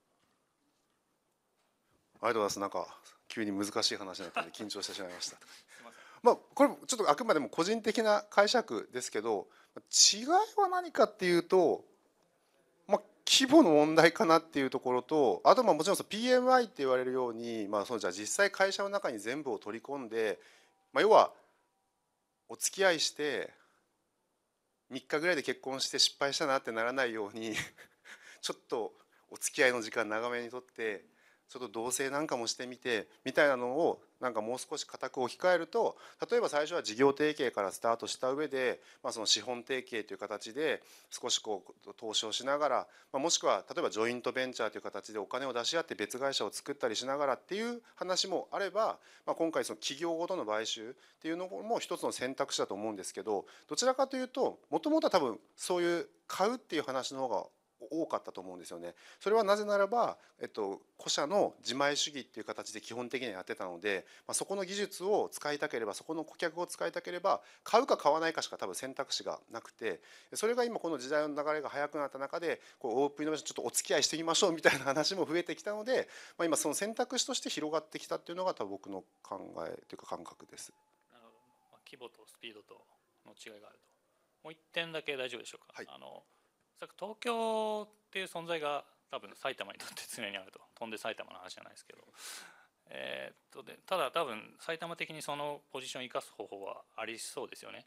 ありがとうございますなんか急に難しい話になったので緊張してしまいましたまあこれちょっとあくまでも個人的な解釈ですけど違いは何かっていうと、まあ、規模の問題かなっていうところとあとまあもちろん PMI って言われるように、まあ、そのじゃあ実際会社の中に全部を取り込んで、まあ、要はお付き合いして3日ぐらいで結婚して失敗したなってならないように ちょっとお付き合いの時間長めにとって。ちょっと同棲なんかもしてみてみたいなのをなんかもう少し固く置き換えると例えば最初は事業提携からスタートした上で、まあ、その資本提携という形で少しこう投資をしながら、まあ、もしくは例えばジョイントベンチャーという形でお金を出し合って別会社を作ったりしながらっていう話もあれば、まあ、今回その企業ごとの買収っていうのも一つの選択肢だと思うんですけどどちらかというともともとは多分そういう買うっていう話の方が多かったと思うんですよね。それはなぜならば、えっと、古社の自前主義っていう形で基本的にはやってたので、まあ、そこの技術を使いたければそこの顧客を使いたければ買うか買わないかしか多分選択肢がなくてそれが今この時代の流れが速くなった中でこうオープンイノベーションちょっとお付き合いしてみましょうみたいな話も増えてきたので、まあ、今その選択肢として広がってきたっていうのが多分僕の考えというか感覚です。なるほど規模とスピードとの違いがあるともう1点だけ大丈夫でしょうか、はい、あの東京っていう存在が多分埼玉にとって常にあると 飛んで埼玉の話じゃないですけど、えー、っとでただ多分埼玉的にそのポジションを生かす方法はありそうですよね。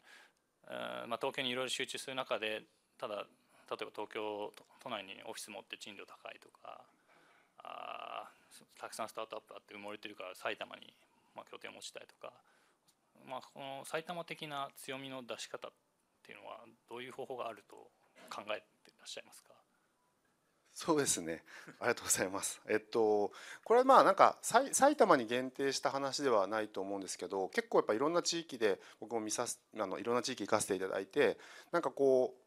まあ、東京にいろいろ集中する中でただ例えば東京都内にオフィス持って賃料高いとかあたくさんスタートアップあって埋もれてるから埼玉に、まあ、拠点を持ちたいとか、まあ、この埼玉的な強みの出し方っていうのはどういう方法があると考えらっしゃいますかそうですね。ありがとうございます。えっとこれはまあなんか埼玉に限定した話ではないと思うんですけど、結構やっぱいろんな地域で僕も見さあのいろんな地域行かせていただいて、なんかこう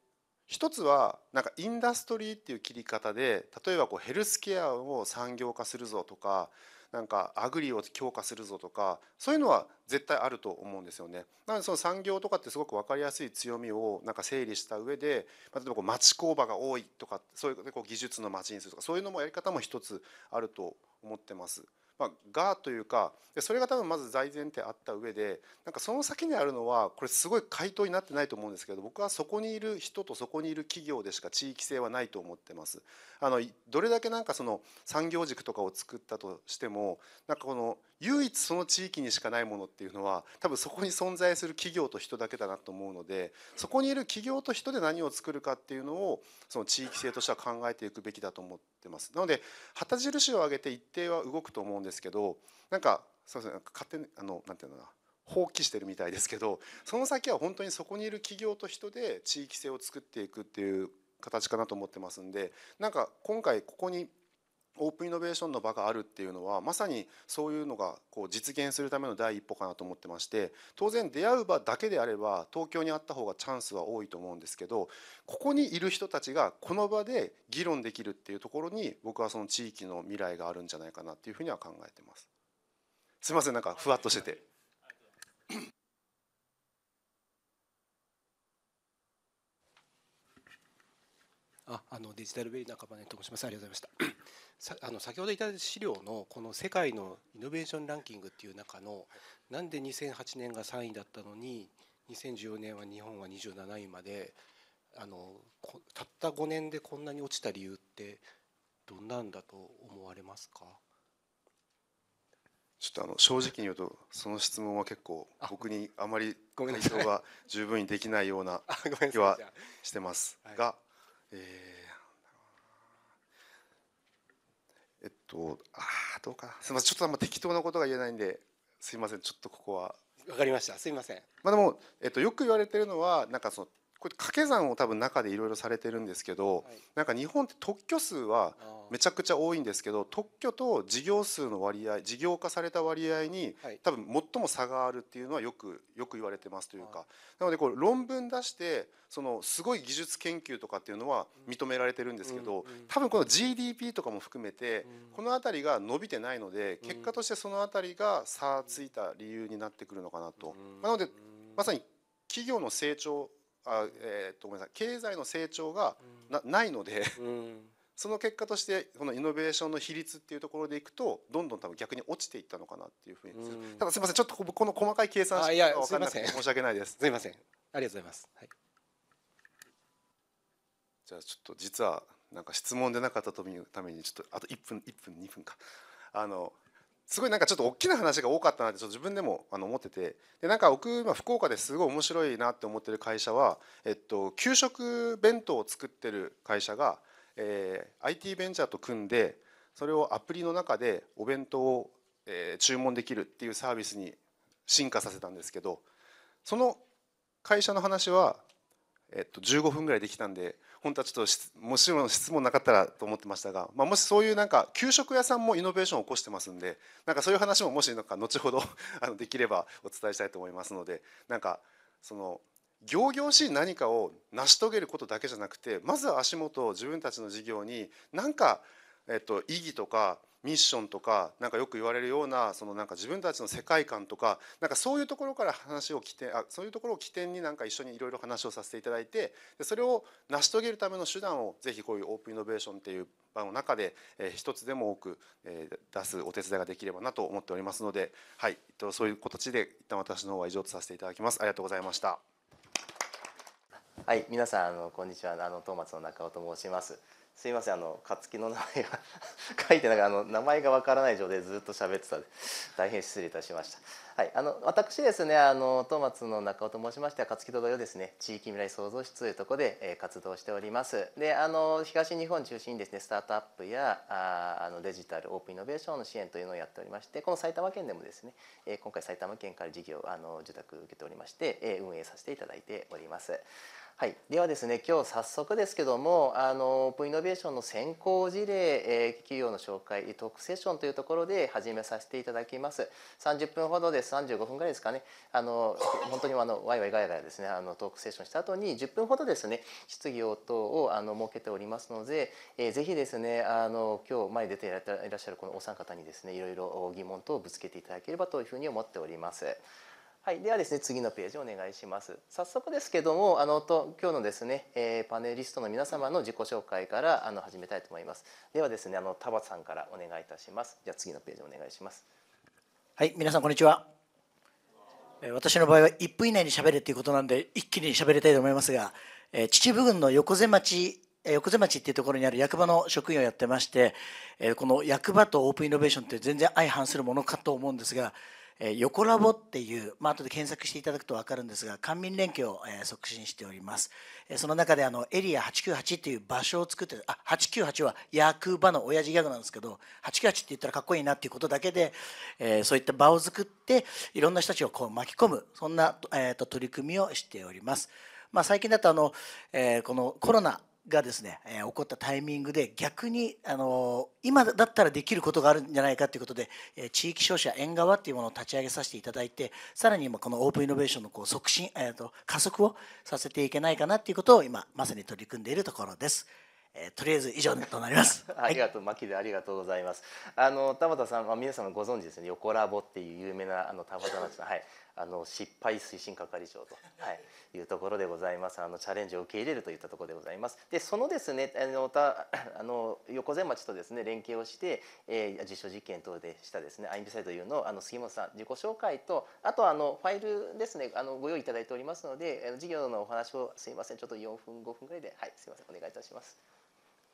一つはなんかインダストリーっていう切り方で例えばこうヘルスケアを産業化するぞとかなんかアグリを強化するぞとかそういうのは絶対あると思うんですよね。なのでその産業とかってすごく分かりやすい強みをなんか整理した上で、例えばこう町工場が多いとかそういうこう技術の町にするとかそういうのもやり方も一つあると思ってます。まあ、がというかそれが多分まず財前ってあった上でなんかその先にあるのはこれすごい回答になってないと思うんですけど僕はそこにいる人とそこにいる企業でしか地域性はないと思ってます。あのどれだけなんかその産業軸とかを作ったとしてもなんかこの唯一その地域にしかないものっていうのは多分そこに存在する企業と人だけだなと思うのでそこにいる企業と人で何を作るかっていうのをその地域性としては考えていくべきだと思って。ってますなので旗印を上げて一定は動くと思うんですけどなんかすいません。勝手にあのなんていうのかな放棄してるみたいですけどその先は本当にそこにいる企業と人で地域性を作っていくっていう形かなと思ってますんでなんか今回ここにオープンイノベーションの場があるっていうのはまさにそういうのがこう実現するための第一歩かなと思ってまして当然出会う場だけであれば東京にあった方がチャンスは多いと思うんですけどここにいる人たちがこの場で議論できるっていうところに僕はその地域の未来があるんじゃないかなっていうふうには考えてます。すみませんなんかふわっとしてて。あ、あのデジタルベリー中真と申します。ありがとうございました。あの先ほどいただいた資料のこの世界のイノベーションランキングっていう中のなんで2008年が3位だったのに2014年は日本は27位まであのたった5年でこんなに落ちた理由ってどんなんだと思われますかちょっとあの正直に言うとその質問は結構僕にあまり回答が十分にできないような気はしてますが、えとああどうかすみませんちょっとあんま適当なことが言えないんですいませんちょっとここはわかりましたすいませんまあでも、えっと、よく言われてるのはなんかそのこれ掛け算を多分中でいろいろされてるんですけど、はい、なんか日本って特許数はめちゃくちゃ多いんですけど特許と事業数の割合事業化された割合に、多分最も差があるっていうのはよくよく言われてますというか、はい、なのでこう論文出してそのすごい技術研究とかっていうのは認められてるんですけど、うん、多分この GDP とかも含めて、この辺りが伸びてないので結果としてその辺りが差ついた理由になってくるのかなと。うん、なのでまさに企業の成長あえー、っとごめんなさい経済の成長がな,、ないので その結果としてこのイノベーションの比率っていうところでいくとどんどん多分逆に落ちていったのかなっていうふうに、うん、ただすみませんちょっとこの細かい計算しか分からなくて申し訳ないですすみませんありがとうございます、はい、じゃあちょっと実はなんか質問でなかったためにちょっとあと1分1分2分かあのすごいなんかちょっと大きな話が多かったなってちょっと自分でもあの思っててでなんか僕今福岡ですごい面白いなって思ってる会社は、えっと、給食弁当を作ってる会社が、えー、IT ベンチャーと組んでそれをアプリの中でお弁当を、えー、注文できるっていうサービスに進化させたんですけどその会社の話は、えっと、15分ぐらいできたんで本当はちょっともしも質問なかったらと思ってましたが、まあ、もしそういうなんか給食屋さんもイノベーションを起こしてますんでなんかそういう話ももしなんか後ほどあのできればお伝えしたいと思いますのでなんかその行々しい何かを成し遂げることだけじゃなくてまずは足元を自分たちの事業になんか、えっと、意義とかミッションとかなんかよく言われるようなそのなんか自分たちの世界観とかなんかそういうところから話を起点あそういうところを起点になんか一緒にいろいろ話をさせていただいてでそれを成し遂げるための手段をぜひこういうオープンイノベーションっていう場の中で、えー、一つでも多く、えー、出すお手伝いができればなと思っておりますので、はい、と、そういう形で一旦私の方は以上とさせていただきます。ありがとうございました。はい、皆さんあのこんにちは。あのトーマツの中尾と申します。すいませんあの勝木の名前が書いてながらあの名前がわからない状態でずっと喋ってたので大変失礼いたしました。はい、あの私ですねあのトーマツの中尾と申しましては勝木と同様ですね地域未来創造室というところで、えー、活動しております。であの東日本中心にですねスタートアップやああのデジタルオープンイノベーションの支援というのをやっておりましてこの埼玉県でもですね、えー、今回埼玉県から事業あの受託受けておりまして、えー、運営させていただいております。はい、ではですね今日早速ですけどもあのオープンイノベーションの先行事例、えー、企業の紹介トークセッションというところで始めさせていただきます30分ほどです35分ぐらいですかねあの本当にあのワイワイガヤガヤですねあのトークセッションした後に10分ほどですね質疑応答をあの設けておりますので、えー、ぜひですねあの今日前に出ていらっしゃるこのお三方にですねいろいろ疑問等をぶつけていただければというふうに思っております。はい、ではですね次のページお願いします早速ですけどもあのと今日のですね、えー、パネリストの皆様の自己紹介からあの始めたいと思いますではですねあの田畑さんからお願いいたしますじゃ次のページお願いしますはい皆さんこんにちは私の場合は1分以内にしゃるれということなんで一気にしゃべりたいと思いますが、え秩父郡の横瀬町横瀬町っていうところにある役場の職員をやってましてこの役場とオープンイノベーションって全然相反するものかと思うんですがえー、横ラボっていう、まあ後で検索していただくと分かるんですが官民連携を、えー、促進しております、えー、その中であのエリア898っていう場所を作ってあ898は役場の親父ギャグなんですけど898って言ったらかっこいいなっていうことだけで、えー、そういった場を作っていろんな人たちをこう巻き込むそんな、えーと、取り組みをしております、まあ、最近だとあの、えー、このコロナがですね、えー、起こったタイミングで逆に、あのー、今だったらできることがあるんじゃないかということで、えー、地域商社縁側っていうものを立ち上げさせていただいてさらに今このオープンイノベーションのこう促進、えーと、加速をさせていけないかなっていうことを今まさに取り組んでいるところです。えー、とりあえず以上となります。ありがとう、牧でありがとうございます。あの田畑さん、まあ、皆様ご存知ですね、横ラボっていう有名なあの田畑町のはいあの失敗推進係長と、はい、いうところでございますあのチャレンジを受け入れるといったところでございますでそのですねあのた あの横瀬町とですね連携をして、えー、実証実験等でしたですねアインビサイドいうのをあの杉本さん自己紹介とあとあのファイルですねあのご用意いただいておりますのであの事業のお話をすいませんちょっと四分五分ぐらいではいすいませんお願いいたします。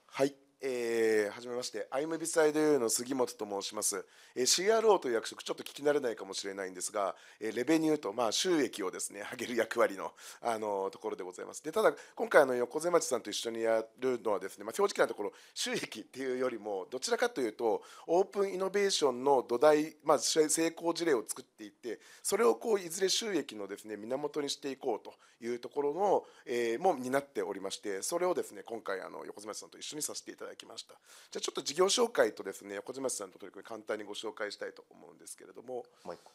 はいえー、はじめまして、アイムビサイドユーの杉本と申します、えー。CRO という役職、ちょっと聞き慣れないかもしれないんですが、えー、レベニューと、まあ、収益をですね、上げる役割の、あのー、ところでございます。で、ただ、今回、あの、横瀬町さんと一緒にやるのはですね、まあ、正直なところ、収益っていうよりも、どちらかというと、オープンイノベーションの土台、まあ、成功事例を作っていって、それをこう、いずれ収益のですね、源にしていこうというところの、えー、も担っておりまして、それをですね、今回、あの、横瀬町さんと一緒にさせていただだきましたじゃあちょっと事業紹介とですね横島さんの取り組み簡単にご紹介したいと思うんですけれどももう一個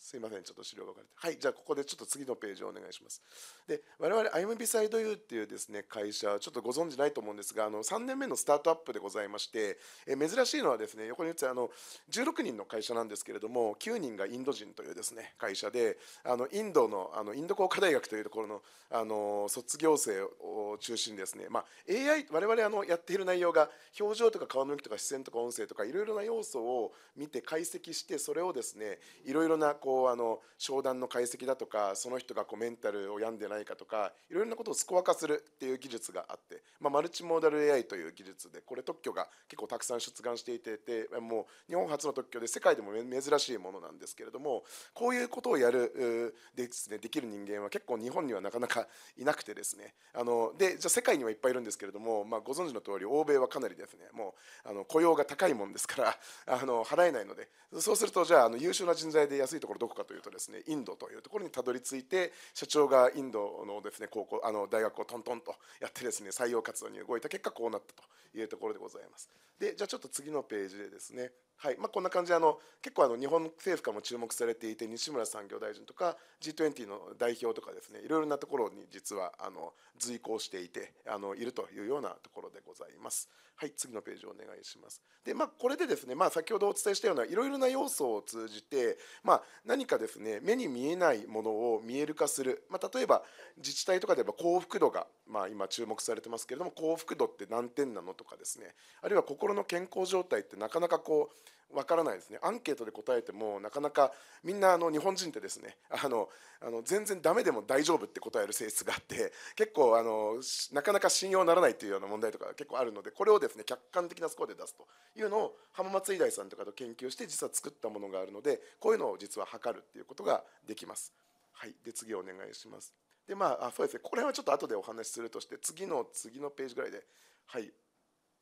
すいませんちょっと資料が分かれてはいじゃあここでちょっと次のページをお願いしますで我々 I'm Beside You っていうですね会社ちょっとご存知ないと思うんですがあの3年目のスタートアップでございましてえ珍しいのはですね横に映るあの16人の会社なんですけれども9人がインド人というですね会社であのインドのあのインド工科大学というところのあの卒業生を中心にですね、まあ、AI 我々あのやっている内容が表情とか顔の向きとか視線とか音声とかいろいろな要素を見て解析してそれをですねいろいろなこうこうあの商談の解析だとかその人がこうメンタルを病んでないかとかいろいろなことをスコア化するっていう技術があって、まあ、マルチモーダル AI という技術でこれ特許が結構たくさん出願していててもう日本初の特許で世界でも珍しいものなんですけれどもこういうことをやるですねできる人間は結構日本にはなかなかいなくてですねあのでじゃあ世界にはいっぱいいるんですけれども、まあ、ご存知の通り欧米はかなりですねもうあの雇用が高いもんですからあの払えないのでそうするとじゃああの優秀な人材で安いところどこかというとですねインドというところにたどり着いて社長がインドのですね高校あの大学をトントンとやってですね採用活動に動いた結果こうなったというところでございます。でじゃあちょっと次のページでですねはいまあ、こんな感じであの結構あの日本政府からも注目されていて西村産業大臣とか G20 の代表とかですねいろいろなところに実はあの随行していてあのいるというようなところでございます。はい、次のページをお願いします。で、まあ、これでですね、まあ、先ほどお伝えしたようないろいろな要素を通じて、まあ、何かですね目に見えないものを見える化する、まあ、例えば自治体とかで言えば幸福度が、まあ、今注目されてますけれども幸福度って何点なのとかですねあるいは心の健康状態ってなかなかこうわからないですねアンケートで答えてもなかなかみんなあの日本人ってですねあのあの全然ダメでも大丈夫って答える性質があって結構あのなかなか信用ならないというような問題とか結構あるのでこれをですね客観的なスコアで出すというのを浜松医大さんとかと研究して実は作ったものがあるのでこういうのを実は測るっていうことができます。はい、で次お願いします。でまあそうですねここら辺はちょっと後でお話しするとして次の次のページぐらいではい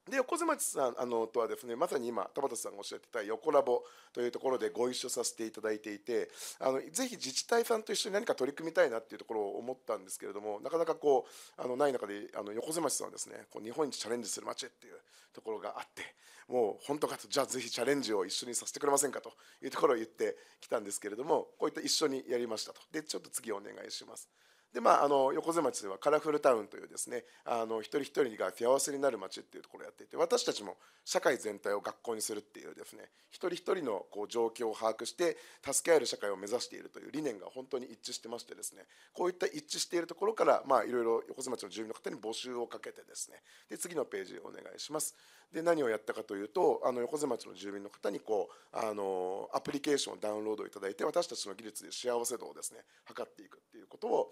で横瀬町さんあのとはですねまさに今田畑さんがおっしゃってた横ラボというところでご一緒させていただいていてあのぜひ自治体さんと一緒に何か取り組みたいなっていうところを思ったんですけれどもなかなかこうあのない中であの横瀬町さんはですねこう日本一チャレンジする町っていうところがあってもう本当かとじゃあぜひチャレンジを一緒にさせてくれませんかというところを言ってきたんですけれどもこういった一緒にやりましたとでちょっと次お願いします。でまあ、あの横瀬町ではカラフルタウンというですねあの一人一人が幸せになる町っていうところをやっていて私たちも社会全体を学校にするっていうですね一人一人のこう状況を把握して助け合える社会を目指しているという理念が本当に一致してましてですねこういった一致しているところからまあいろいろ横瀬町の住民の方に募集をかけてですねで次のページお願いします。で何をやったかというとあの横瀬町の住民の方にこうあのアプリケーションをダウンロードいただいて私たちの技術で幸せ度をですね測っていくことを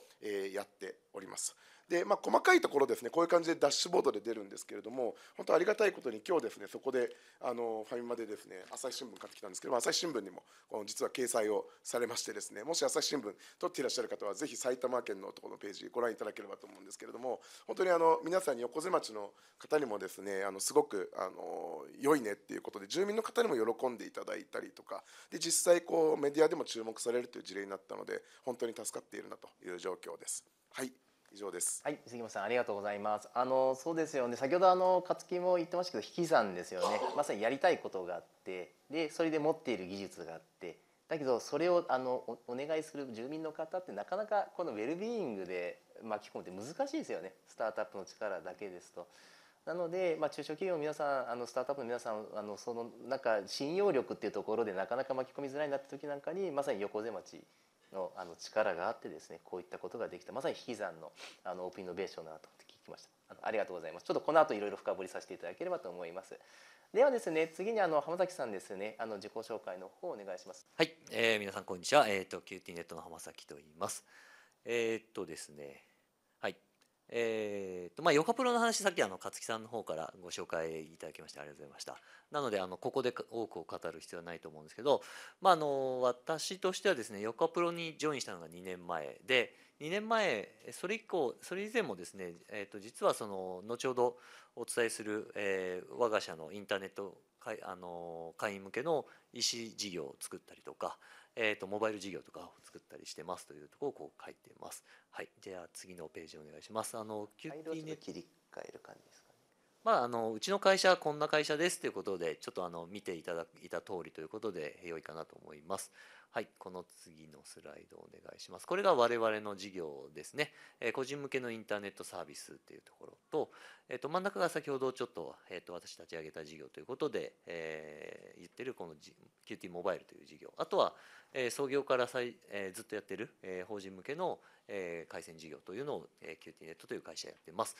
やっております。で、まあ、細かいところですねこういう感じでダッシュボードで出るんですけれども本当ありがたいことに今日ですねそこであのファミマでですね朝日新聞買ってきたんですけど朝日新聞にも実は掲載をされましてですねもし朝日新聞取っていらっしゃる方はぜひ埼玉県のところのページご覧いただければと思うんですけれども本当にあの皆さんに横瀬町の方にもですねあのすごくあの良いねっていうことで住民の方にも喜んでいただいたりとかで実際こうメディアでも注目されるという事例になったので本当に助かっているなという状況です。はい以上です。はい、杉本さんありがとうございます。あのそうですよね。先ほどあの勝木も言ってましたけど、引き算ですよね。まさにやりたいことがあって、でそれで持っている技術があって、だけどそれをあのおお願いする住民の方ってなかなかこのウェルビーイングで巻き込むって難しいですよね。スタートアップの力だけですと。なので、まあ、中小企業の皆さんあのスタートアップの皆さんあのそのなんか信用力っていうところでなかなか巻き込みづらいなって時なんかにまさに横瀬町のあの力があってですねこういったことができたまさに引き算のあのオープンイノベーションだなと思って聞きましたあのありがとうございますちょっとこの後いろいろ深掘りさせていただければと思いますではですね次にあの浜崎さんですねあの自己紹介の方お願いしますはい、えー、皆さんこんにちはえっ、ー、とキューティーネットの浜崎と言いますえっ、とですねえーとまあ、ヨカプロの話さっきあの勝木さんの方からご紹介いただきましてありがとうございましたなのであのここで多くを語る必要はないと思うんですけど、まあ、あの私としてはですねヨカプロにジョインしたのが2年前で2年前それ以降それ以前もですね、えー、と実はその後ほどお伝えする、えー、我が社のインターネット会あの会員向けの医師事業を作ったりとかえーと、モバイル事業とかを作ったりしてますというところをこう書いてます。はい、じゃあ次のページお願いします。あの QT ネ切り替える感じですかね。まあ、あのうちの会社はこんな会社ですということでちょっとあの見ていただいた通りということで良いかなと思います。はい、この次のスライドお願いします。これが我々の事業ですね。え個人向けのインターネットサービスっていうところと、えっ、と、真ん中が先ほどちょっと、えっ、と、私立ち上げた事業ということで、えー、言ってるこの QT モバイルという事業。あとは、え創業からさい、えずっとやってる、え法人向けの、え回線事業というのを、え QT ネットという会社やってます。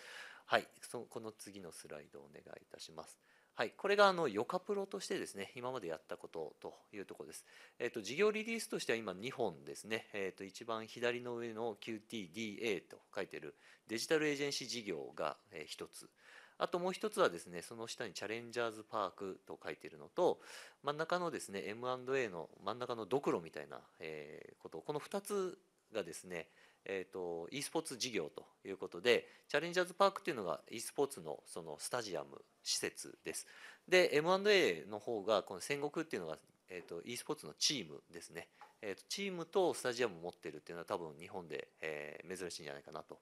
はい、そこの次のスライドお願いいたします。はい、これがあのヨカプロとしてですね、今までやったことというところです。えっ、ー、と、事業リリースとしては今2本ですね、えー、と、一番左の上の QTDA と書いてるデジタルエージェンシー事業が1つ。あともう1つはですね、その下にチャレンジャーズパークと書いてるのと、真ん中のですね、M&A の真ん中のドクロみたいなこと、この2つがですね、えーと、e スポーツ事業ということでチャレンジャーズパークっていうのが e スポーツのそのスタジアム施設ですで M&A の方がこの戦国っていうのが、えーと、e スポーツのチームですね、えーと、とチームとスタジアムを持ってるっていうのは多分日本で、えー、珍しいんじゃないかなと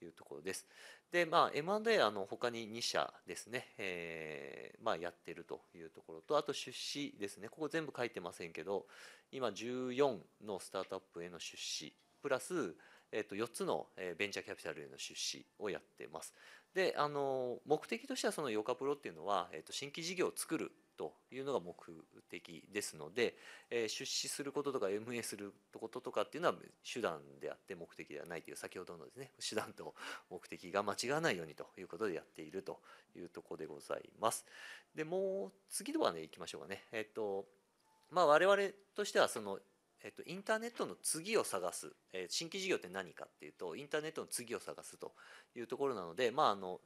いうところですでまあ M&A あの他に2社ですね、えー、まあ、やってるというところとあと出資ですねここ全部書いてませんけど今14のスタートアップへの出資プラスえっと、4つのえベンチャーキャピタルへの出資をやってます。であの目的としてはそのヨカプロっていうのは、えっと、新規事業を作るというのが目的ですので、えー、出資することとか MA することとかっていうのは手段であって目的ではないという先ほどのですね手段と目的が間違わないようにということでやっているというとこでございます。でもう次のはねいきましょうかね。えっとまあ、我々としてはそのえっと、インターネットの次を探す、えー、新規事業って何かっていうとインターネットの次を探すというところなのでまああの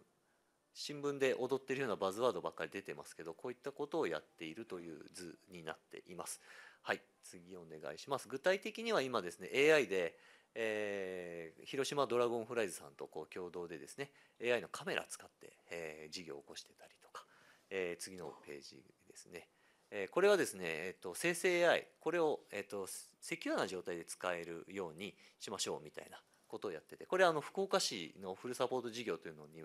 新聞で踊ってるようなバズワードばっかり出てますけどこういったことをやっているという図になっています。はい次お願いします。具体的には今ですね AI でえー、広島ドラゴンフライズさんとこう共同でですね AI のカメラ使って、えー、事業を起こしてたりとか、えー、次のページですね。えこれはですね、えっと、生成 AI これを、えっと、セキュアな状態で使えるようにしましょうみたいなことをやっててこれはあの福岡市のフルサポート事業というのに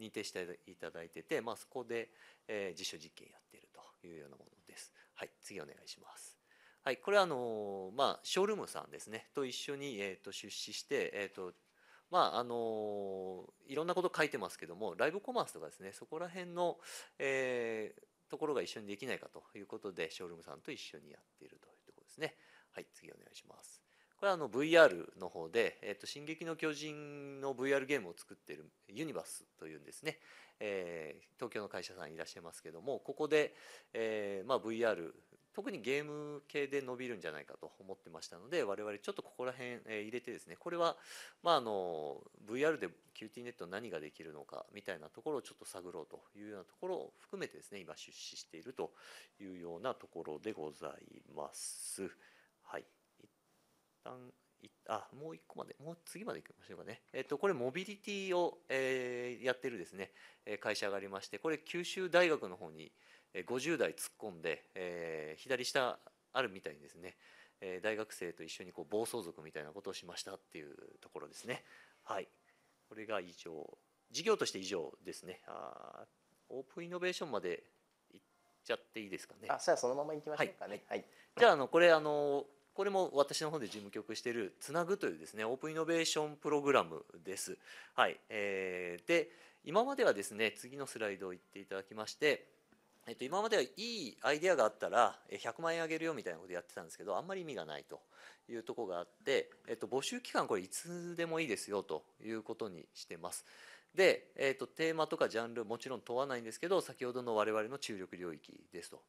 認定していただいてて、まあ、そこで、え実証実験やってるというようなものです。はい、次お願いします。はい、これはあのまあ、ショールームさんですねと一緒に、えー、と出資して、えーとまああのいろんなこと書いてますけどもライブコマースとかですねそこら辺の、えーところが一緒にできないかということでショールームさんと一緒にやっているというところですね。はい次お願いします。これはあの VR の方で「えっと、進撃の巨人」の VR ゲームを作っているユニバースというんですね、えー、東京の会社さんいらっしゃいますけどもここで、えーまあ、VR 特にゲーム系で伸びるんじゃないかと思ってましたので我々ちょっとここら辺入れてですねこれはまああの VR で QT ネット何ができるのかみたいなところをちょっと探ろうというようなところを含めてですね今出資しているというようなところでございます。はい一旦あもう1個まで、もう次まで行きましょうかね。えっ、と、これ、モビリティを、えー、やってるですね、会社がありまして、これ、九州大学の方に、50代突っ込んで、えー、左下あるみたいにですね、えー、大学生と一緒にこう暴走族みたいなことをしましたっていうところですね。はい、これが以上事業として以上ですねあオープンイノベーションまでいっちゃっていいですかねあじゃあそのまま行きましょうかね、はい、はい、じゃああのこれあのこれも私の方で事務局してるつなぐというですねオープンイノベーションプログラムです。はいえー、で今まではですね次のスライドを言っていただきましてえっと、今まではいいアイデアがあったら100万円あげるよみたいなことやってたんですけどあんまり意味がないというとこがあって、えっと、募集期間これいつでもいいですよということにしてます。で、えっと、テーマとかジャンルもちろん問わないんですけど先ほどの我々の注力領域ですと。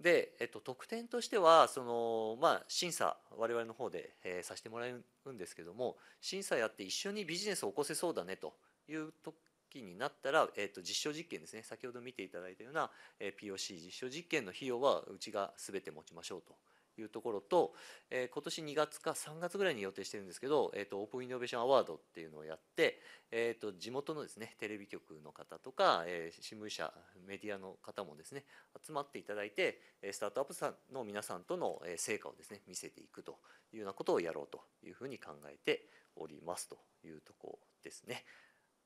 で、えっと、特典としてはその、まあ、審査我々の方で、えー、させてもらうんですけども審査やって一緒にビジネスを起こせそうだねというと期になったら、えー、と実証実験ですね先ほど見ていただいたような、え POC 実証実験の費用はうちが全て持ちましょうと。いうところと、えー、今年2月か3月ぐらいに予定してるんですけど、えーと、オープンイノベーションアワードっていうのをやって、えーと、と地元のですねテレビ局の方とか、えー、新聞社メディアの方もですね集まっていただいてスタートアップさんの皆さんとの成果をですね見せていくというようなことをやろうというふうに考えておりますというところですね。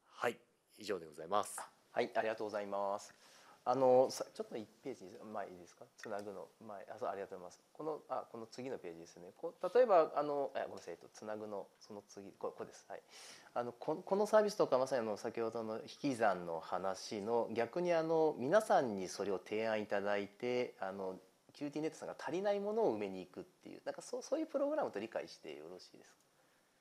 はい以上でございます。はい、ありがとうございます。あのちょっと一ページ前いいですかつなぐの前あそうありがとうございますこのあこの次のページですねこ例えばあのえごめんなさいとつなぐのその次ここですはいあのここのサービスとかまさにあの先ほどの引き算の話の逆にあの皆さんにそれを提案いただいてあのキューティーネットさんが足りないものを埋めに行くっていうなんかそうそういうプログラムと理解してよろしいですか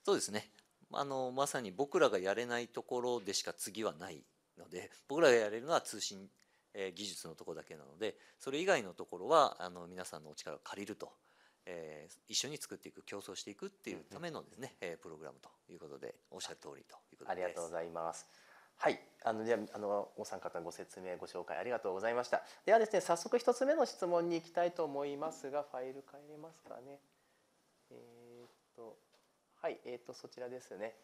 そうですねあのまさに僕らがやれないところでしか次はないので僕らがやれるのは通信、えー、技術のところだけなのでそれ以外のところはあの皆さんのお力を借りると、えー、一緒に作っていく競争していくっていうためのですね、う、えん、プログラムということでおっしゃる通りということですありがとうございます。はい、あのじゃあのお三方ご説明ご紹介ありがとうございました。ではですね早速一つ目の質問に行きたいと思いますがファイル変えれますかね。えーはい、えーと、そちらですね。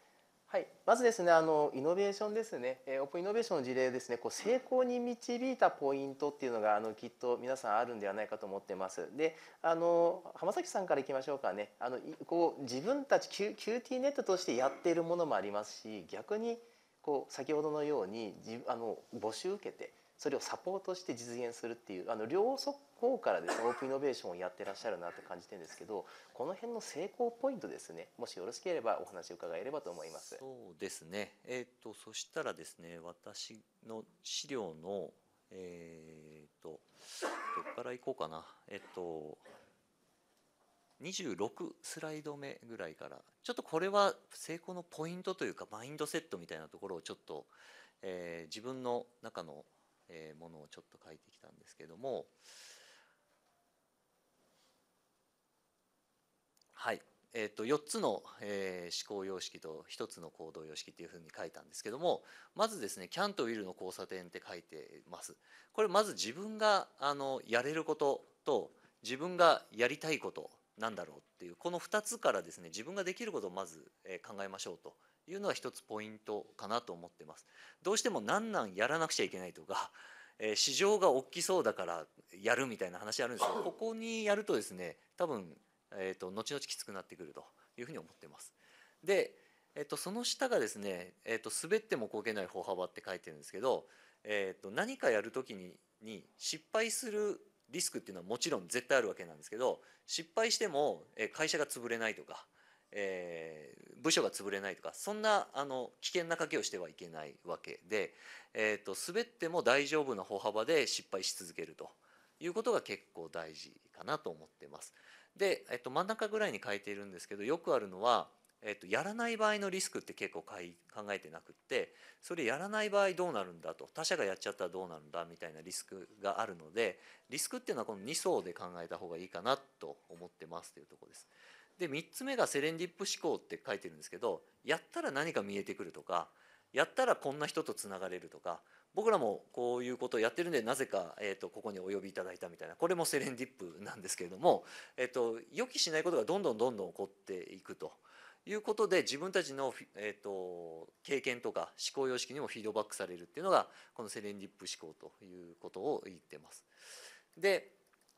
はい、まずですねあのイノベーションですね、えー、オープンイノベーションの事例ですねこう成功に導いたポイントっていうのがあのきっと皆さんあるんではないかと思ってますであの浜崎さんからいきましょうかねあのこう自分たち Q t ネットとしてやっているものもありますし逆にこう先ほどのようにあの募集受けてそれをサポートして実現するっていうあの両方からですね オープンイノベーションをやってらっしゃるなって感じてるんですけどこの辺の成功ポイントですねもしよろしければお話を伺えればと思いますそうですねえー、っとそしたらですね私の資料のえー、っとどっからいこうかなえー、っと26スライド目ぐらいからちょっとこれは成功のポイントというかマインドセットみたいなところをちょっと、えー、自分の中のえものをちょっと書いてきたんですけどもはいえと4つの、え思考様式と1つの行動様式っていうふうに書いたんですけどもまずですね「キャンとウィルの交差点」って書いてます。これまず自分があのやれることと自分がやりたいことなんだろうっていうこの2つからですね自分ができることをまず考えましょうというのは一つポイントかなと思ってます。どうしても何なんやらなくちゃいけないとか、えー、市場が大きそうだからやるみたいな話あるんですけどここにやるとですね多分、えーと、後々きつくなってくるというふうに思ってます。で、えーと、その下がですね、えーと「滑ってもこけない歩幅」って書いてるんですけど、えーと、何かやるときにに失敗するリスクっていうのはもちろん絶対あるわけなんですけど失敗しても会社が潰れないとかえー、部署が潰れないとかそんなあの危険な賭けをしてはいけないわけで、えーと、滑っても大丈夫な歩幅で失敗し続けるということが結構大事かなと思ってます。で、えーと、真ん中ぐらいに書いているんですけどよくあるのは、えーと、やらない場合のリスクって結構考えてなくってそれやらない場合どうなるんだと他者がやっちゃったらどうなるんだみたいなリスクがあるのでリスクっていうのはこの2層で考えた方がいいかなと思ってますというとこです。で3つ目がセレンディップ思考って書いてるんですけどやったら何か見えてくるとかやったらこんな人とつながれるとか僕らもこういうことをやってるんでなぜか、えー、とここにお呼びいただいたみたいなこれもセレンディップなんですけれども、えー、と予期しないことがどんどんどんどん起こっていくと。いうことで自分たちの、えー、と経験とか思考様式にもフィードバックされるっていうのがこのセレンディップ思考ということを言ってます。で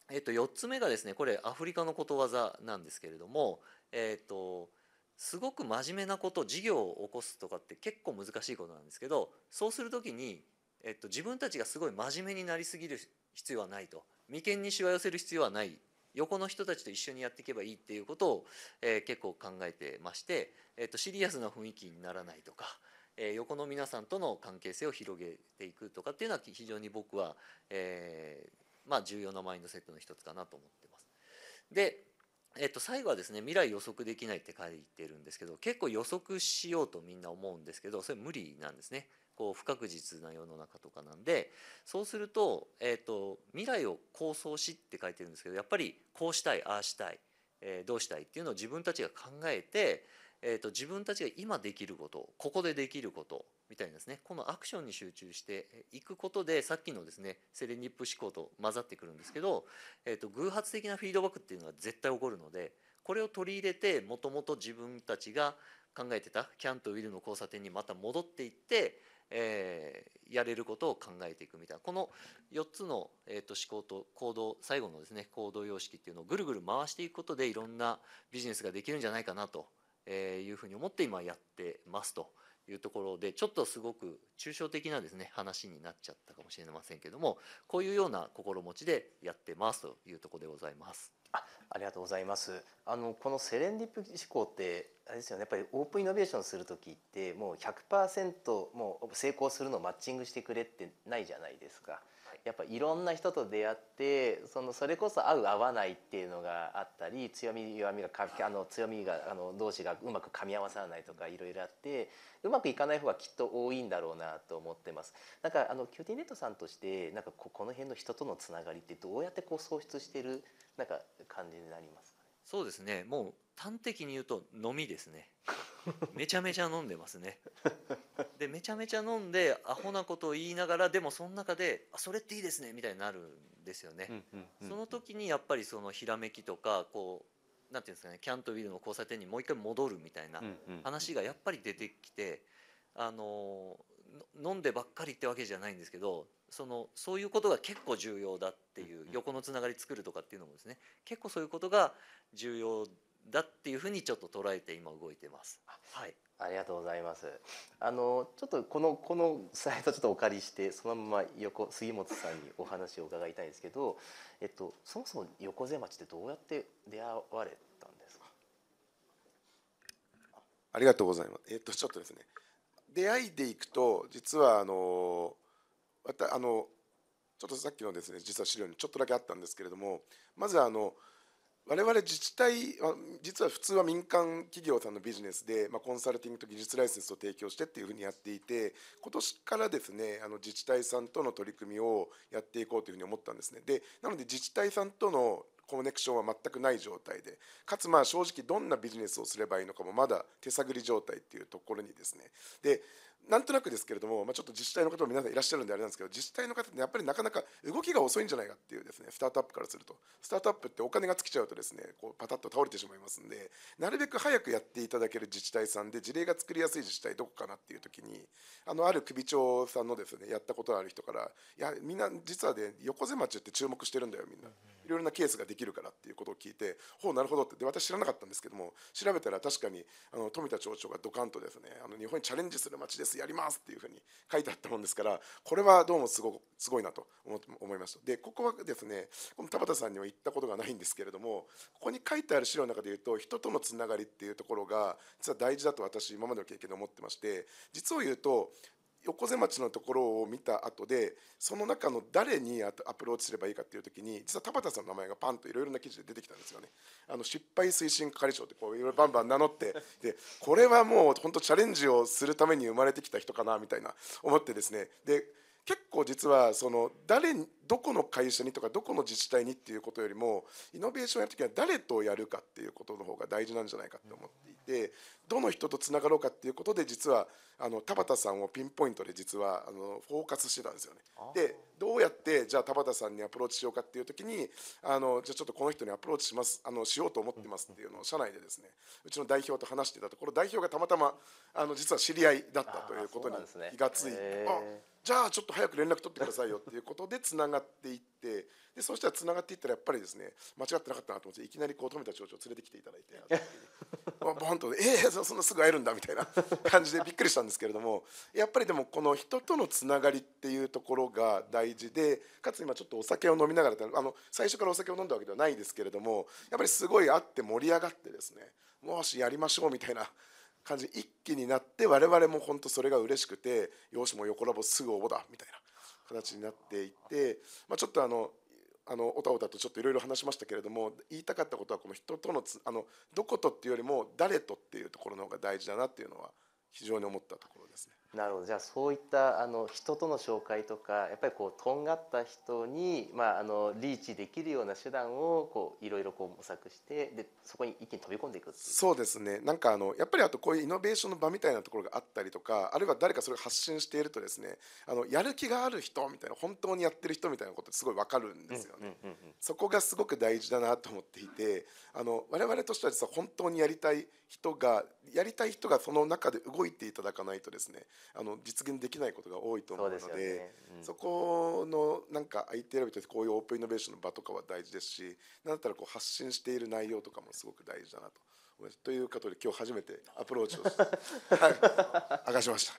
えっと、4つ目がですねこれアフリカのことわざなんですけれども、えっと、すごく真面目なこと事業を起こすとかって結構難しいことなんですけどそうする時に、えっと、自分たちがすごい真面目になりすぎる必要はないと眉間にしわ寄せる必要はない横の人たちと一緒にやっていけばいいっていうことを、えー、結構考えてまして、えっと、シリアスな雰囲気にならないとか、え横の皆さんとの関係性を広げていくとかっていうのは非常に僕は、えー、まあ、重要なマインドセットの一つかなと思ってます。で、えっと、最後はですね未来予測できないって書いてるんですけど結構予測しようとみんな思うんですけどそれ無理なんですね。こう不確実な世の中とかなんでそうすると,、えーと、未来を構想しって書いてるんですけどやっぱりこうしたいああしたい、えー、どうしたいっていうのを自分たちが考えてえーと、自分たちが今できることここでできることみたいなですねこのアクションに集中していくことでさっきのですねセレニップ思考と混ざってくるんですけど、えーと、偶発的なフィードバックっていうのが絶対起こるのでこれを取り入れてもともと自分たちが考えてたキャンとウィルの交差点にまた戻っていって、えー、やれることを考えていくみたいなこの4つの、えーと思考と行動最後のですね行動様式っていうのをぐるぐる回していくことでいろんなビジネスができるんじゃないかなとえいうふうに思って今やってますというところでちょっとすごく抽象的なですね話になっちゃったかもしれませんけどもこういうような心持ちでやってますというとこでございます。あありがとうございますあのこのセレンディピ思考ってあれですよねやっぱりオープンイノベーションする時ってもう100%もう成功するのをマッチングしてくれってないじゃないですか。やっぱいろんな人と出会ってそのそれこそ合う合わないっていうのがあったり強み弱みがあの強みがあの同士がうまく噛み合わさないとかいろいろあってうまくいかない方がきっと多いんだろうなと思ってます。なんかあのキューティーネットさんとしてなんかここの辺の人とのつながりってどうやってこう創出してるなんか感じになりますか、ね、そうですね。もう端的に言うとのみですね。めちゃめちゃ飲んでますねでめちゃめちゃ飲んでアホなことを言いながらでもその中で「あそれっていいですね」みたいになるんですよね、その時にやっぱりそのひらめきとかこうなんていうんですかねキャントウィルの交差点にもう一回戻るみたいな話がやっぱり出てきてあの飲んでばっかりってわけじゃないんですけどそのそういうことが結構重要だっていう横のつながり作るとかっていうのもですね結構そういうことが重要だっていうふうにちょっと捉えて今動いてます。はい。ありがとうございます。あのちょっとこのこのサイトちょっとお借りしてそのまま横杉本さんにお話を伺いたいんですけど、えっとそもそも横瀬町ってどうやって出会われたんですか。ありがとうございます。えっとちょっとですね。出会いでいくと実はあのまたあのちょっとさっきのですね実は資料にちょっとだけあったんですけれどもまずあの我々自治体実は普通は民間企業さんのビジネスで、まあ、コンサルティングと技術ライセンスを提供してっていうふうにやっていて今年からですねあの自治体さんとの取り組みをやっていこうというふうに思ったんですねでなので自治体さんとのコネクションは全くない状態でかつまあ正直どんなビジネスをすればいいのかもまだ手探り状態っていうところにですねでなんとなくですけれども、まあ、ちょっと自治体の方も皆さんいらっしゃるんであれなんですけど自治体の方ってやっぱりなかなか動きが遅いんじゃないかっていうですねスタートアップからするとスタートアップってお金が尽きちゃうとですねこうパタッと倒れてしまいますんでなるべく早くやっていただける自治体さんで事例が作りやすい自治体どこかなっていう時にあのある首長さんのですねやったことある人から「いやみんな実はね横瀬町って注目してるんだよみんな」いろいろなケースができるからっていうことを聞いて「ほうなるほど」ってで私知らなかったんですけども調べたら確かにあの富田町長がドカンとですねあの日本にチャレンジする町ですですやりますっていうふうに書いてあったもんですからこれはどうもすごすごいなと思いましたでここはですねこの田畑さんには言ったことがないんですけれどもここに書いてある資料の中で言うと人とのつながりっていうところが実は大事だと私今までの経験で思ってまして実を言うと横瀬町のところを見た後でその中の誰にアプローチすればいいかっていう時に実は田畑さんの名前がパンといろいろな記事で出てきたんですよね。あの失敗推進係長ってこういろいろバンバン名乗ってでこれはもう本当チャレンジをするために生まれてきた人かなみたいな思ってですねで結構実はその誰どこの会社にとかどこの自治体にっていうことよりもイノベーションやる時は誰とやるかっていうことの方が大事なんじゃないかと思っていてどの人とつながろうかっていうことで実はあの田畑さんをピンポイントで実はあのフォーカスしてたんですよね。でどうやってじゃあ田畑さんにアプローチしようかっていう時にあのじゃあちょっとこの人にアプローチしますあのしようと思ってますっていうのを社内でですねうちの代表と話してたところ代表がたまたまあの実は知り合いだったということに気がついて。じゃあちょっと早く連絡取ってくださいよっていうことでつながっていってでそうしたらつながっていったらやっぱりですね間違ってなかったなと思っていきなりこう富田町長を連れてきていただいてボンと「ええー、そんなすぐ会えるんだ」みたいな 感じでびっくりしたんですけれどもやっぱりでもこの人とのつながりっていうところが大事でかつ今ちょっとお酒を飲みながらあの最初からお酒を飲んだわけではないですけれどもやっぱりすごい会って盛り上がってですねもしやりましょうみたいな感じ一気になって我々も本当それが嬉しくて容姿も横ラボすぐ応募だみたいな形になっていて、まあ、ちょっとあのあのおたおたとちょっといろいろ話しましたけれども言いたかったことはこの人とのつあのどことっていうよりも誰とっていうところの方が大事だなっていうのは非常に思ったところですね。なるほどじゃあそういったあの人との紹介とかやっぱりこうとんがった人に、まあ、あのリーチできるような手段をこういろいろこう模索してでそこに一気に飛び込んでいくそうですねなんかあのやっぱりあとこういうイノベーションの場みたいなところがあったりとかあるいは誰かそれを発信しているとですねあのやる気がある人みたいな本当にやってる人みたいなことすごい分かるんですよね。そこがすごく大事だなと思っていてあの我々としては実は本当にやりたい人がやりたい人がその中で動いていただかないとですねあの実現できないことが多いと思うのでそ、ねうん、そこのなんか相手選びとしてこういうオープンイノベーションの場とかは大事ですしなんだったらこう発信している内容とかもすごく大事だなと思いますということで今日初めてアプローチを はい、しまし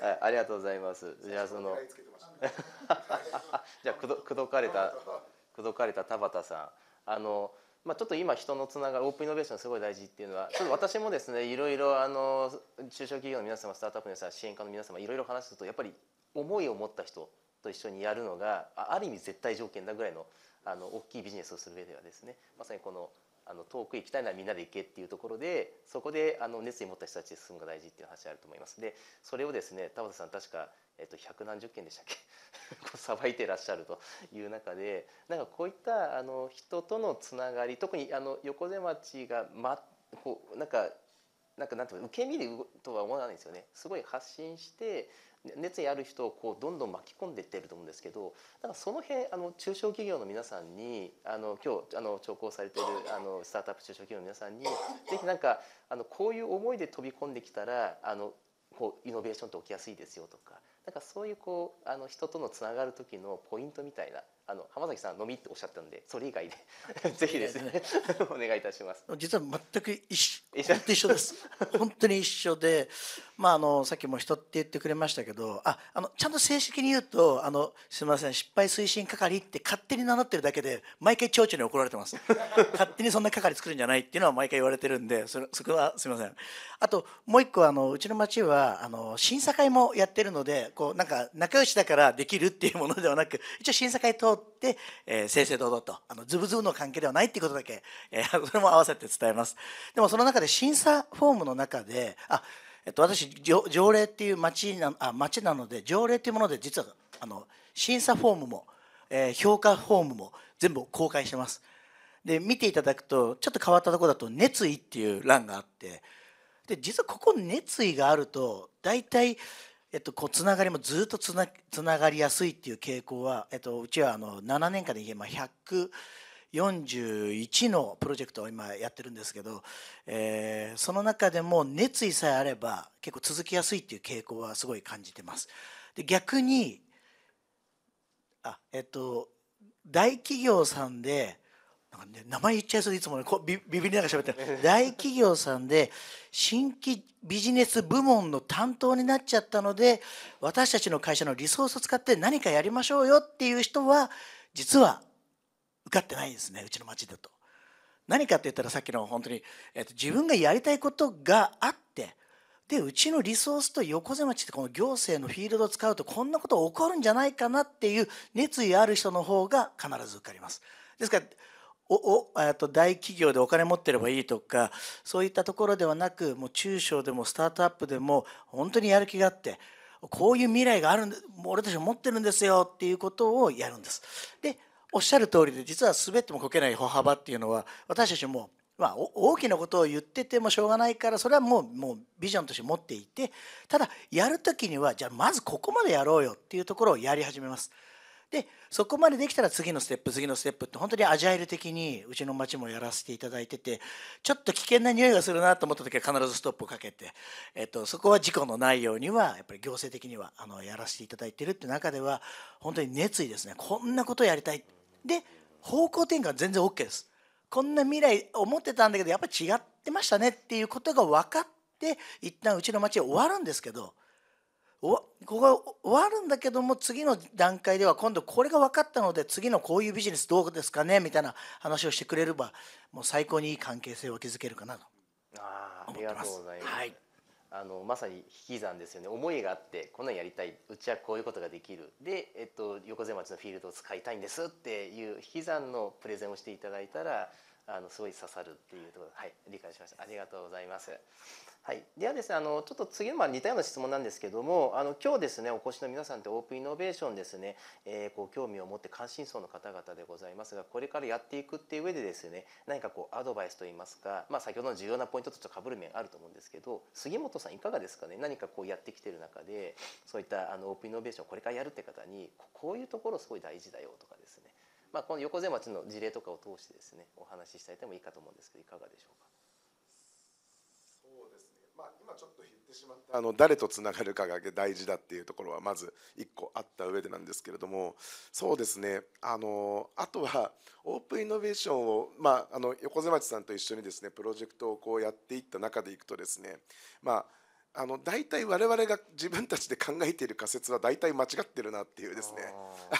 た、はい、ありがとうございますじゃあその じゃあ口説かれた口説かれた田畑さんあのまあ、ちょっと今人のつながるオープンイノベーションすごい大事っていうのはちょっと私もですねいろいろあの中小企業の皆様スタートアップの皆様支援家の皆様いろいろ話すとやっぱり思いを持った人と一緒にやるのがある意味絶対条件だぐらいのあの大きいビジネスをする上ではですねまさにこのあの遠く行きたいならみんなで行けっていうところでそこであの熱意持った人たちで進むのが大事っていう話あると思いますでそれをですね田畑さん確かえっと、百何十件でしたっけ さばいてらっしゃるという中でなんかこういったあの人とのつながり特にあの横瀬町が、ま、こうなんかなんかなんと受け身でとは思わないですよねすごい発信して熱意ある人をこうどんどん巻き込んでいってると思うんですけどだからその辺あの中小企業の皆さんにあの今日あの聴講されてるあのスタートアップ中小企業の皆さんにぜひなんかあのこういう思いで飛び込んできたらあのこうイノベーションって起きやすいですよとかなんかそういうこうあの人とのつながる時のポイントみたいなあの浜崎さん飲みっておっしゃったんでそれ以外でぜひですね お願いいたします実は全く一緒一緒です本当に一緒でまあ、あのさっきも人って言ってくれましたけどああのちゃんと正式に言うとあのすみません失敗推進係って勝手に名乗ってるだけで毎回町長に怒られてます 勝手にそんな係作るんじゃないっていうのは毎回言われてるんでそれそこはすみませんあともう一個あのうちの町はあの審査会もやってるのでこうなんか仲良しだからできるっていうものではなく一応審査会通って、えー、正々堂々とあのズブズブの関係ではないっていうことだけ、えー、それも合わせて伝えますでもその中で審査フォームの中であえっと、私条例っていう町なあ町なので条例っていうもので実はあの審査フォームも、えー、評価フォームも全部公開してます。で見ていただくとちょっと変わったとこだと「熱意」っていう欄があってで実はここ熱意があると大体、えっと、こうつながりもずっとつなつながりやすいっていう傾向は、えっと、うちはあの7年間で言えば100。41のプロジェクトを今やってるんですけど、えー、その中でも熱意さえあれば結構続きやすいっていう傾向はすごい感じてます。で逆にあえっと大企業さんでなんか、ね、名前言っちゃいそうでいつも、ね、こビビりながら喋ってる 大企業さんで新規ビジネス部門の担当になっちゃったので私たちの会社のリソースを使って何かやりましょうよっていう人は実は受かってないですねうちの町だと。何かって言ったらさっきの本当に、えっと、自分がやりたいことがあってでうちのリソースと横瀬町ってこの行政のフィールドを使うとこんなこと起こるんじゃないかなっていう熱意ある人の方が必ず受かります。ですからおおと大企業でお金持ってればいいとかそういったところではなくもう中小でもスタートアップでも本当にやる気があってこういう未来があるんで俺たちは持ってるんですよっていうことをやるんです。でおっしゃる通りで実は滑ってもこけない歩幅っていうのは私たちもまあ、大きなことを言っててもしょうがないからそれはもうもうビジョンとして持っていてただやる時にはじゃあまずここまでやろうよっていうところをやり始めます。でそこまでできたら次のステップ次のステップって本当にアジャイル的にうちの町もやらせていただいててちょっと危険な匂いがするなと思った時は必ずストップをかけて、えっと、そこは事故のないようにはやっぱり行政的にはあのやらせていただいてるって中では本当に熱意ですねこんなことやりたいで方向転換全然 OK ですこんな未来思ってたんだけどやっぱり違ってましたねっていうことが分かって一旦うちの町は終わるんですけどここが終わるんだけども次の段階では今度これが分かったので次のこういうビジネスどうですかねみたいな話をしてくれればもう最高にいい関係性を築けるかなと思ってます。あいます、はいあのまさに引き算ですよね思いがあってこんなんやりたいうちはこういうことができるで、えっと、横瀬町のフィールドを使いたいんですっていう引き算のプレゼンをしていただいたらあのすごい刺さるっていうところはい理解しましたありがとうございます。はい、ではですねあのちょっと次のま似たような質問なんですけどもあの今日ですねお越しの皆さんってオープンイノベーションですね、えー、こう興味を持って関心層の方々でございますがこれからやっていくっていう上でですね何かこうアドバイスといいますか、まあ、先ほどの重要なポイントとちょっとぶる面あると思うんですけど杉本さんいかがですかね何かこうやってきてる中でそういったあのオープンイノベーションこれからやるって方にこういうところすごい大事だよとかですね、まあ、この横瀬町の事例とかを通してですねお話ししたいともいいかと思うんですけどいかがでしょうか。ってしまったあの誰とつながるかが大事だっていうところはまず1個あった上でなんですけれどもそうですねあのあとはオープンイノベーションを、まあ、あの横瀬町さんと一緒にですねプロジェクトをこうやっていった中でいくとですね、まああの大体我々が自分たちで考えている仮説は大体間違ってるなっていうですね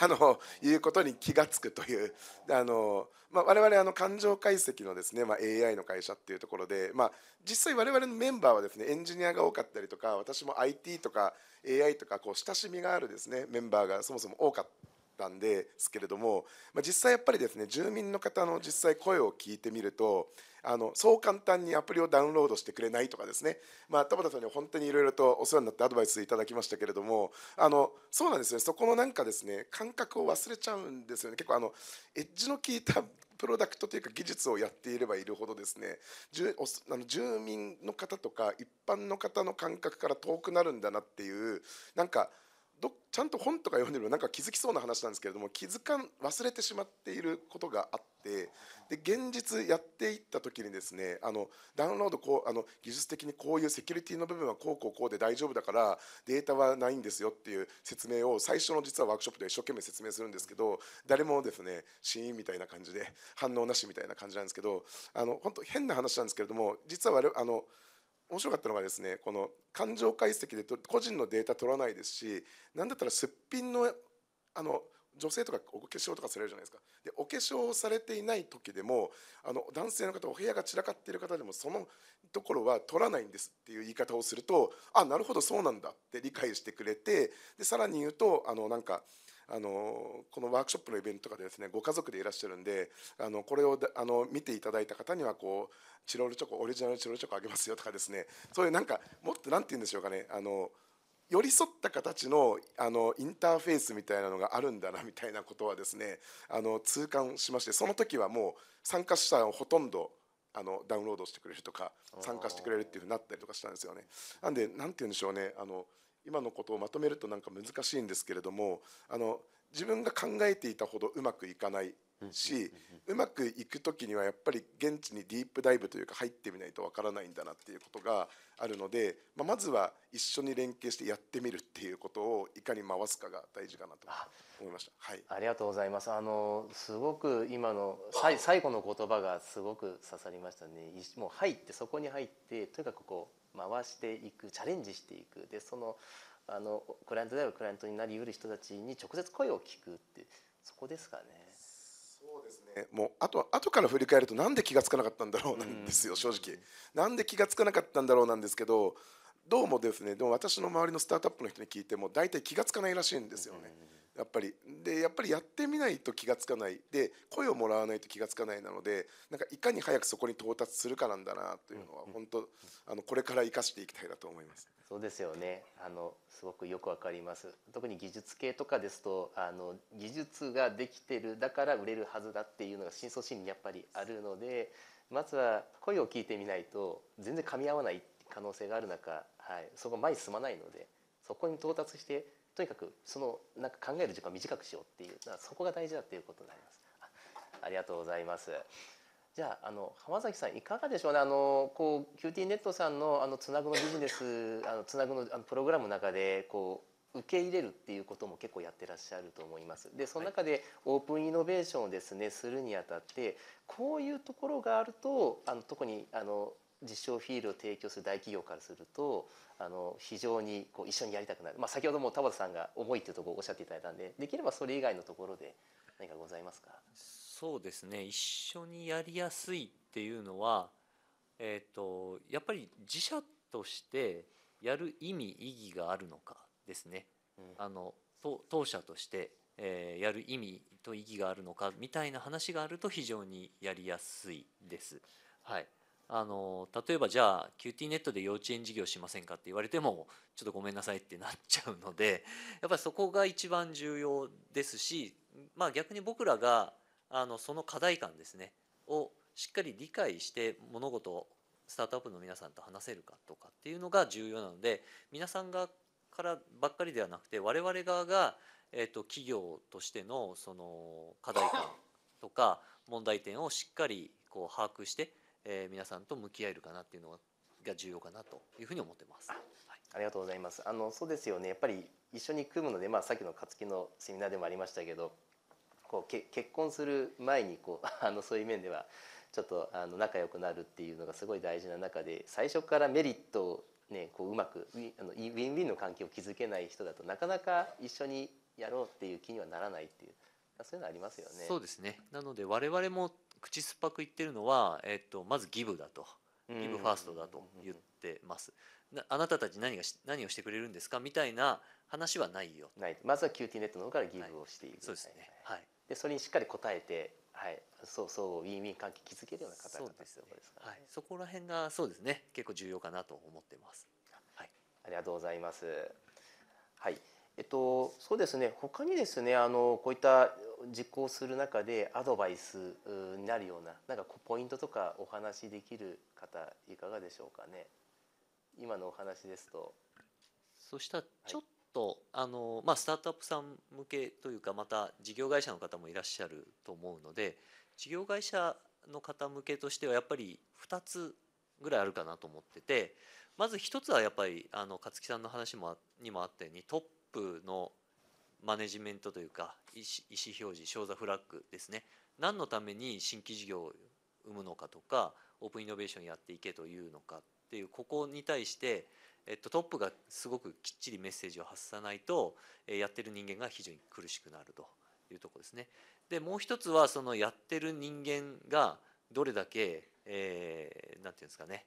あのいうことに気が付くというあの、まあ、我々あの感情解析のですね、まあ、AI の会社っていうところで、まあ、実際我々のメンバーはですねエンジニアが多かったりとか私も IT とか AI とかこう親しみがあるですねメンバーがそもそも多かった。たんですけれども、まあ、実際やっぱりですね住民の方の実際声を聞いてみるとあのそう簡単にアプリをダウンロードしてくれないとかですね、まあ、田畑さんに本当にいろいろとお世話になってアドバイスいただきましたけれどもあのそうなんですねそこのなんかですね感覚を忘れちゃうんですよね結構あのエッジの効いたプロダクトというか技術をやっていればいるほどですねあの住民の方とか一般の方の感覚から遠くなるんだなっていうなんかどちゃんと本とか読んでるなんか気づきそうな話なんですけれども気づかん忘れてしまっていることがあってで現実やっていった時にですねあのダウンロードこうあの技術的にこういうセキュリティの部分はこうこうこうで大丈夫だからデータはないんですよっていう説明を最初の実はワークショップで一生懸命説明するんですけど誰もですねシーンみたいな感じで反応なしみたいな感じなんですけどあの本当変な話なんですけれども実は我々あの。面白かったのがですねこの感情解析で個人のデータ取らないですし何だったらすっぴんのあの女性とかお化粧とかされるじゃないですかでお化粧をされていない時でもあの男性の方お部屋が散らかっている方でもそのところは取らないんですっていう言い方をするとあなるほどそうなんだって理解してくれてでさらに言うとあのなんか。あのこのワークショップのイベントとかでですねご家族でいらっしゃるんであのこれをあの見ていただいた方にはこうチロルチョコオリジナルチロルチョコあげますよとかですねそういうなんかもっと何て言うんでしょうかねあの寄り添った形のあのインターフェースみたいなのがあるんだなみたいなことはですねあの痛感しましてその時はもう参加者をほとんどあのダウンロードしてくれるとか参加してくれるっていうふうになったりとかしたんですよね。なんでなんて言うんでしょうねあの今のことをまとめるとなんか難しいんですけれどもあの自分が考えていたほどうまくいかないしうまくいく時にはやっぱり現地にディープダイブというか入ってみないとわからないんだなっていうことがあるので、まあ、まずは一緒に連携してやってみるっていうことをいかに回すかが大事かなと思いました。はい、ありがとうございますあのすごく今の最後の言葉がすごく刺さりましたね。もう入ってそこに入ってとにかくこう回していくチャレンジしていくでそのあのクライアントであるクライアントになりうる人たちに直接声を聞くってそこですかね。そうですねもうあと後から振り返るとなんで気が付かなかったんだろうなんですよ、正直。なんで気が付かなかったんだろうなんですけどどうもですねでも私の周りのスタートアップの人に聞いても大体気が付かないらしいんですよね。やっぱりでやっぱりやってみないと気が付かないで声をもらわないと気が付かないなのでなんかいかに早くそこに到達するかなんだなというのは本当あのこれから生かしていきたいなと思います。そうですよねあのすごくよくわかります特に技術系とかですとあの技術ができてるだから売れるはずだっていうのが深層心理にやっぱりあるのでまずは声を聞いてみないと全然噛み合わない可能性がある中、はい、そこ前に進まないのでそこに到達してとにかくそのなんか考える時間を短くしようっていうそこが大事だっていうことになりますあ。ありがとうございます。じゃああの浜崎さんいかがでしょうねあのこうキューティーネットさんのあのつなぐのビジネスあのつなぐのあのプログラムの中でこう受け入れるっていうことも結構やってらっしゃると思います。でその中でオープンイノベーションをですねするにあたってこういうところがあるとあの特にあの実証フィールを提供する大企業からするとあの非常にこう一緒にやりたくなる、まあ、先ほども田畑さんが「重い」っていうところをおっしゃっていただいたんでできればそれ以外のところで何かございますかそうですね一緒にやりやすいっていうのは、えーと、やっぱり自社としてやる意味意義があるのかですね。うん、あの当社としてえー、やる意味と意義があるのかみたいな話があると非常にやりやすいです。はい、あの例えばじゃあ QT ネットで幼稚園事業しませんかって言われてもちょっとごめんなさいってなっちゃうので やっぱりそこが一番重要ですし、まあ、逆に僕らがあのその課題感ですねをしっかり理解して物事をスタートアップの皆さんと話せるかとかっていうのが重要なので皆さんがからばっかりではなくて我々側が、えーと、と企業としてのその課題感とか問題点をしっかりこう把握してえー、皆さんと向き合えるかなっていうのがが重要かなというふうに思ってます。はい、ありがとうございます。あのそうですよね。やっぱり一緒に組むので、まあさっきの勝木のセミナーでもありましたけど、こうけ結婚する前にこう あのそういう面ではちょっとあの仲良くなるっていうのがすごい大事な中で、最初からメリットをねこううまくあのウィンウィンの関係を築けない人だとなかなか一緒にやろうっていう気にはならないっていうそういうのありますよね。そうですね。なので我々も口酸っぱく言ってるのは、えっと、まずギブだとギブファーストだと言ってます。あなたたち何が何をしてくれるんですかみたいな話はないよ。ないまずは QT ネットの方からギブをしていく、はい、そうですね。はい、でそれにしっかり応えて、はい、そうそうウィンウィン関係築けるような方々ですよ、ね、はい、そこら辺がそうですね結構重要かなと思ってます。はい、ありがとうございます。はい。えっと、そうですね他にですねあのこういった実行する中でアドバイスになるようななんかポイントとかお話しできる方いかがでしょうかね今のお話ですとそしたらちょっと、はい、あのまあ、スタートアップさん向けというかまた事業会社の方もいらっしゃると思うので事業会社の方向けとしてはやっぱり2つぐらいあるかなと思っててまず1つはやっぱりあの勝木さんの話もにもあったようにトップのマネジメントというか意思表示商座フラッグですね何のために新規事業を生むのかとかオープンイノベーションやっていけというのかっていうここに対して、えっと、トップがすごくきっちりメッセージを発さないと、えやってる人間が非常に苦しくなるというとこですね。でもう一つはそのやってる人間がどれだけ何、えー、なんて言うんですかね、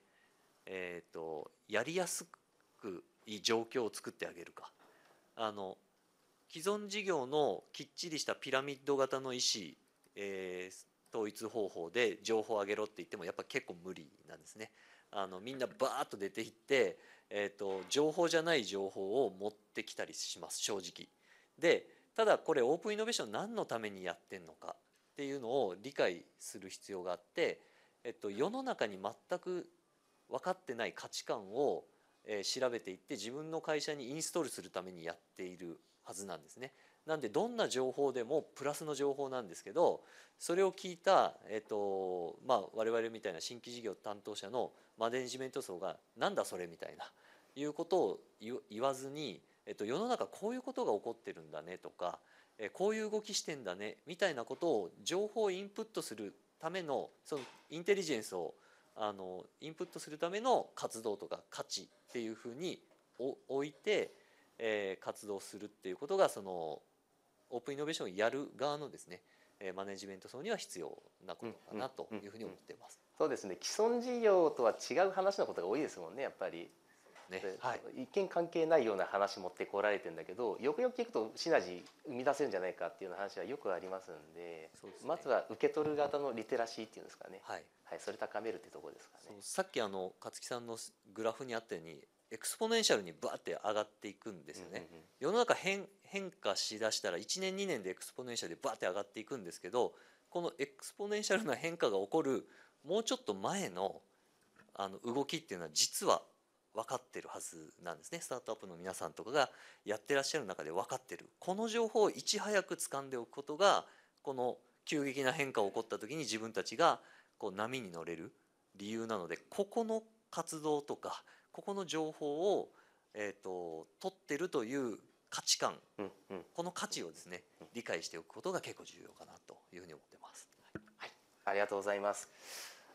えーと、とやりやすくいい状況を作ってあげるか。あの既存事業のきっちりしたピラミッド型の意思、えー、統一方法で情報を上げろって言ってもやっぱ結構無理なんですね。あのみんなバーッと出ていって、えーと、情報じゃない情報を持ってきたりします正直。でただこれオープンイノベーション何のためにやってんのかっていうのを理解する必要があって、えっと、世の中に全く分かってない価値観を、えー、調べていって自分の会社にインストールするためにやっているはずなんですね。なんでどんな情報でもプラスの情報なんですけどそれを聞いた、えっとまあ、我々みたいな新規事業担当者のマネジメント層が「なんだそれ」みたいないうことを言わずに、えっと、世の中こういうことが起こってるんだねとかこういう動きしてんだねみたいなことを情報をインプットするためのそのインテリジェンスをあのインプットするための活動とか価値っていうふうに置いてえー、活動するっていうことがそのオープンイノベーションをやる側のですねマネジメント層には必要なことかなというふうに思っています。そうですね。既存事業とは違う話のことが多いですもんね。やっぱり。ねはい、一見関係ないような話持ってこられてるんだけどよくよく聞くとシナジー生み出せるんじゃないかっていうような話はよくありますんで、ね、まずは受け取る型のリテラシーっていうんですかね、はいはい、それ高めるってとこですかねさっきあの勝木さんのグラフにあったようにエクスポネンシャルにバって上がっていくんですよね。世の中変変化しだしたら1年2年でエクスポネンシャルでバって上がっていくんですけどこのエクスポネンシャルな変化が起こるもうちょっと前のあの動きっていうのは実は分かってるはずなんですねスタートアップの皆さんとかがやってらっしゃる中で分かってるこの情報をいち早く掴んでおくことがこの急激な変化が起こった時に自分たちがこう波に乗れる理由なのでここの活動とかここの情報を、えーと、取ってるという価値観、うんうん、この価値をですね理解しておくことが結構重要かなというふうに思ってます。はい、ありがとうございます。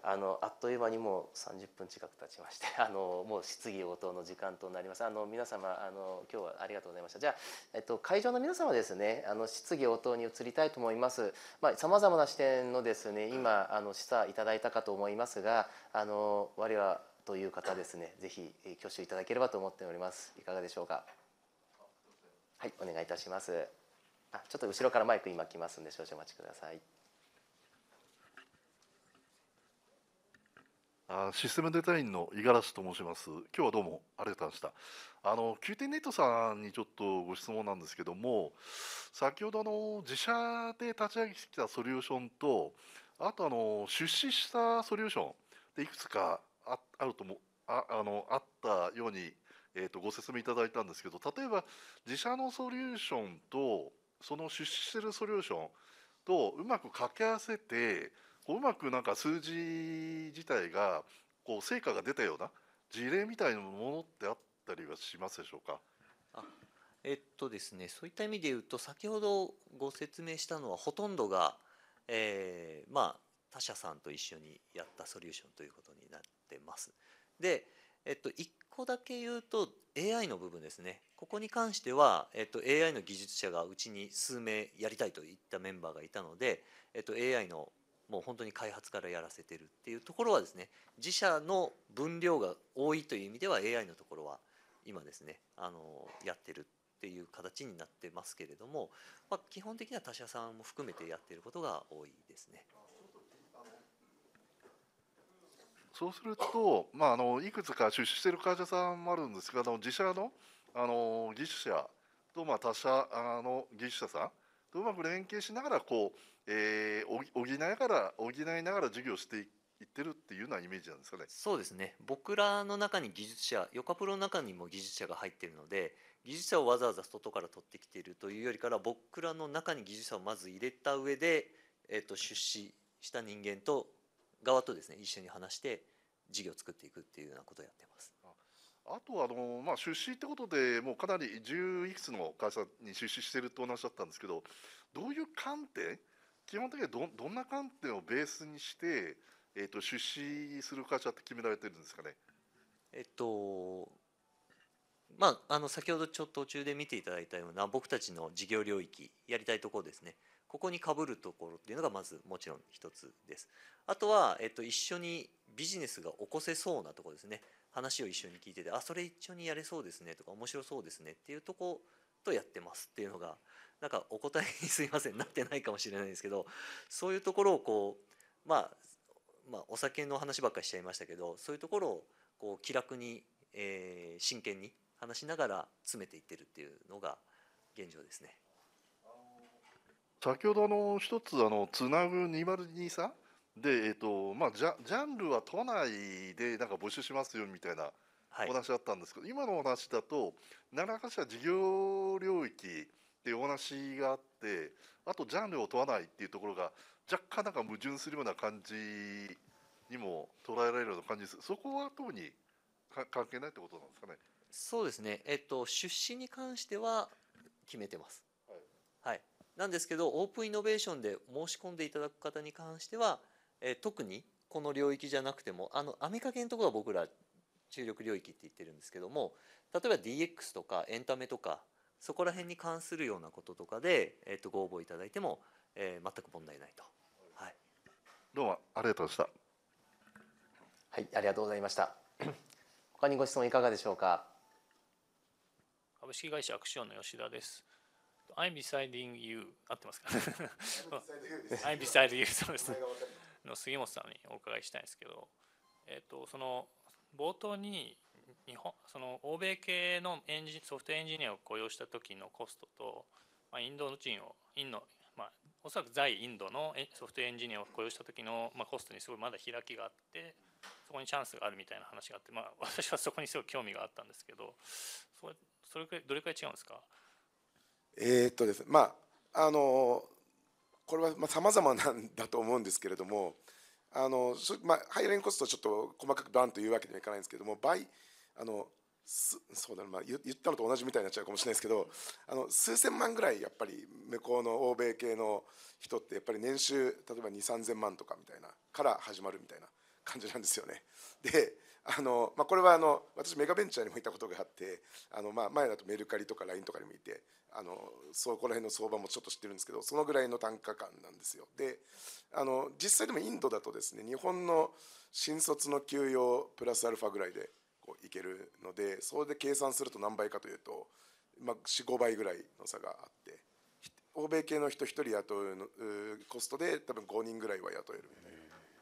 あのあっという間にもう30分近く経ちまして あのもう質疑応答の時間となりますあの皆様あの今日はありがとうございましたじゃあ、えっと、会場の皆様ですねあの質疑応答に移りたいと思いますさまざ、まな視点のですね今あの示唆いただいたかと思いますがあの我はという方ですねぜひ挙手いただければと思っておりますいかがでしょうかはいお願いいたしますあちょっと後ろからマイク今来ますんで少々お待ちくださいあシステムデザインの五十嵐と申します。今日はどうもありがとうございました。あの、キューティネットさんにちょっとご質問なんですけども、先ほどの自社で立ち上げてきたソリューションと、あとあの出資したソリューションでいくつかああるともああのあったように、えーと、ご説明いただいたんですけど例えば自社のソリューションとその出資してるソリューションとうまく掛け合わせてこううまくなんか数字自体がこう成果が出たような事例みたいなものってあったりはしますでしょうかあえっとですねそういった意味で言うと先ほどご説明したのはほとんどが、えー、まあ他社さんと一緒にやったソリューションということになっってます。で、えっと、1個だけ言うと AI の部分ですね。ここに関しては、えっと、AI の技術者がうちに数名やりたいといったメンバーがいたので、えっと、AI のもう本当に開発からやらせてるっていうところはですね自社の分量が多いという意味では AI のところは今ですねあのやってるっていう形になってますけれども、まあ、基本的には他社さんも含めてやってることが多いですね。そうすると、まあ、あのいくつか出資している会社さんもあるんですけど自社のあの技術者と、まあ、他社の技術者さんとうまく連携しながらこう、えー、補いながら補いながら授業していってるっていうようなイメージなんですかね。そうですね僕らの中に技術者ヨカプロの中にも技術者が入っているので技術者をわざわざ外から取ってきているというよりから僕らの中に技術者をまず入れた上で、えーと出資した人間と側とですね一緒に話して事業を作っていくっていうようなことをやってます。あとあの、まあ、出資ってことでもうかなり10いくつの会社に出資してるとお話だったんですけどどういう観点基本的にはどどんな観点をベースにして、えーと、と出資する会社って決められてるんですかね。えっとまあ、あの先ほどちょっと途中で見ていただいたような僕たちの事業領域やりたいところですねここにかぶるところっていうのがまずもちろん一つです。あとは、えっと、一緒にビジネスが起こせそうなとこですね。話を一緒に聞いてて、あ、それ一緒にやれそうですねとか、面白そうですねっていうとことやってますっていうのが、なんかお答えにすいません、なってないかもしれないんですけど、そういうところをこう、まあ、まあ、お酒の話ばっかりしちゃいましたけど、そういうところをこう気楽に、えー、真剣に話しながら詰めていってるっていうのが現状ですね。先ほどあの一つあのつなぐ2023でえっとまあジャジャンルは都内でなんか募集しますよみたいなお話だったんですけど、はい、今のお話だと奈らかし事業領域っていうお話があってあとジャンルを問わないっていうところが若干なんか矛盾するような感じにも捉えられるような感じですそこは特に関係ないってことなんですかねそうですねえっと出資に関しては決めてますなんですけどオープンイノベーションで申し込んでいただく方に関しては、えー、特にこの領域じゃなくてもあの網掛けのところは僕ら注力領域って言ってるんですけども例えば DX とかエンタメとかそこら辺に関するようなこととかで、えー、とご応募いただいても、えー、全く問題ないと、はい、どうもありがとうございましたはいありがとうございました 他にご質問いかがでしょうか株式会社アクションの吉田です I'm deciding you 合ってますか I'm deciding you そうですの杉本さんにお伺いしたいんですけど、えっ、とその冒頭に日本その欧米系のエンジソフトエンジニアを雇用した時のコストと、まあ、インドの賃をインドまあ、おそらく在インドのソフトエンジニアを雇用した時の、まあ、コストにすごいまだ開きがあってそこにチャンスがあるみたいな話があって、まあ、私はそこにすごい興味があったんですけどそれそれくらいどれくらい違うんですかえー、っとですまああのこれはさまざまなんだと思うんですけれどもあの、まあ、配ンコストちょっと細かくバンというわけにはいかないんですけども倍あのそうだまあ、言ったのと同じみたいになっちゃうかもしれないですけどあの数千万ぐらいやっぱり向こうの欧米系の人ってやっぱり年収例えば2 3千万とかみたいなから始まるみたいな感じなんですよね。であの、まあ、これはあの私メガベンチャーにもいたことがあってあの、まあ、前だとメルカリとか LINE とかにもいてあのそこら辺の相場もちょっと知ってるんですけどそのぐらいの単価感なんですよであの実際でもインドだとですね日本の新卒の給与プラスアルファぐらいでこういけるのでそれで計算すると何倍かというと、まあ、45倍ぐらいの差があって欧米系の人1人雇うのコストで多分5人ぐらいは雇えるみたいな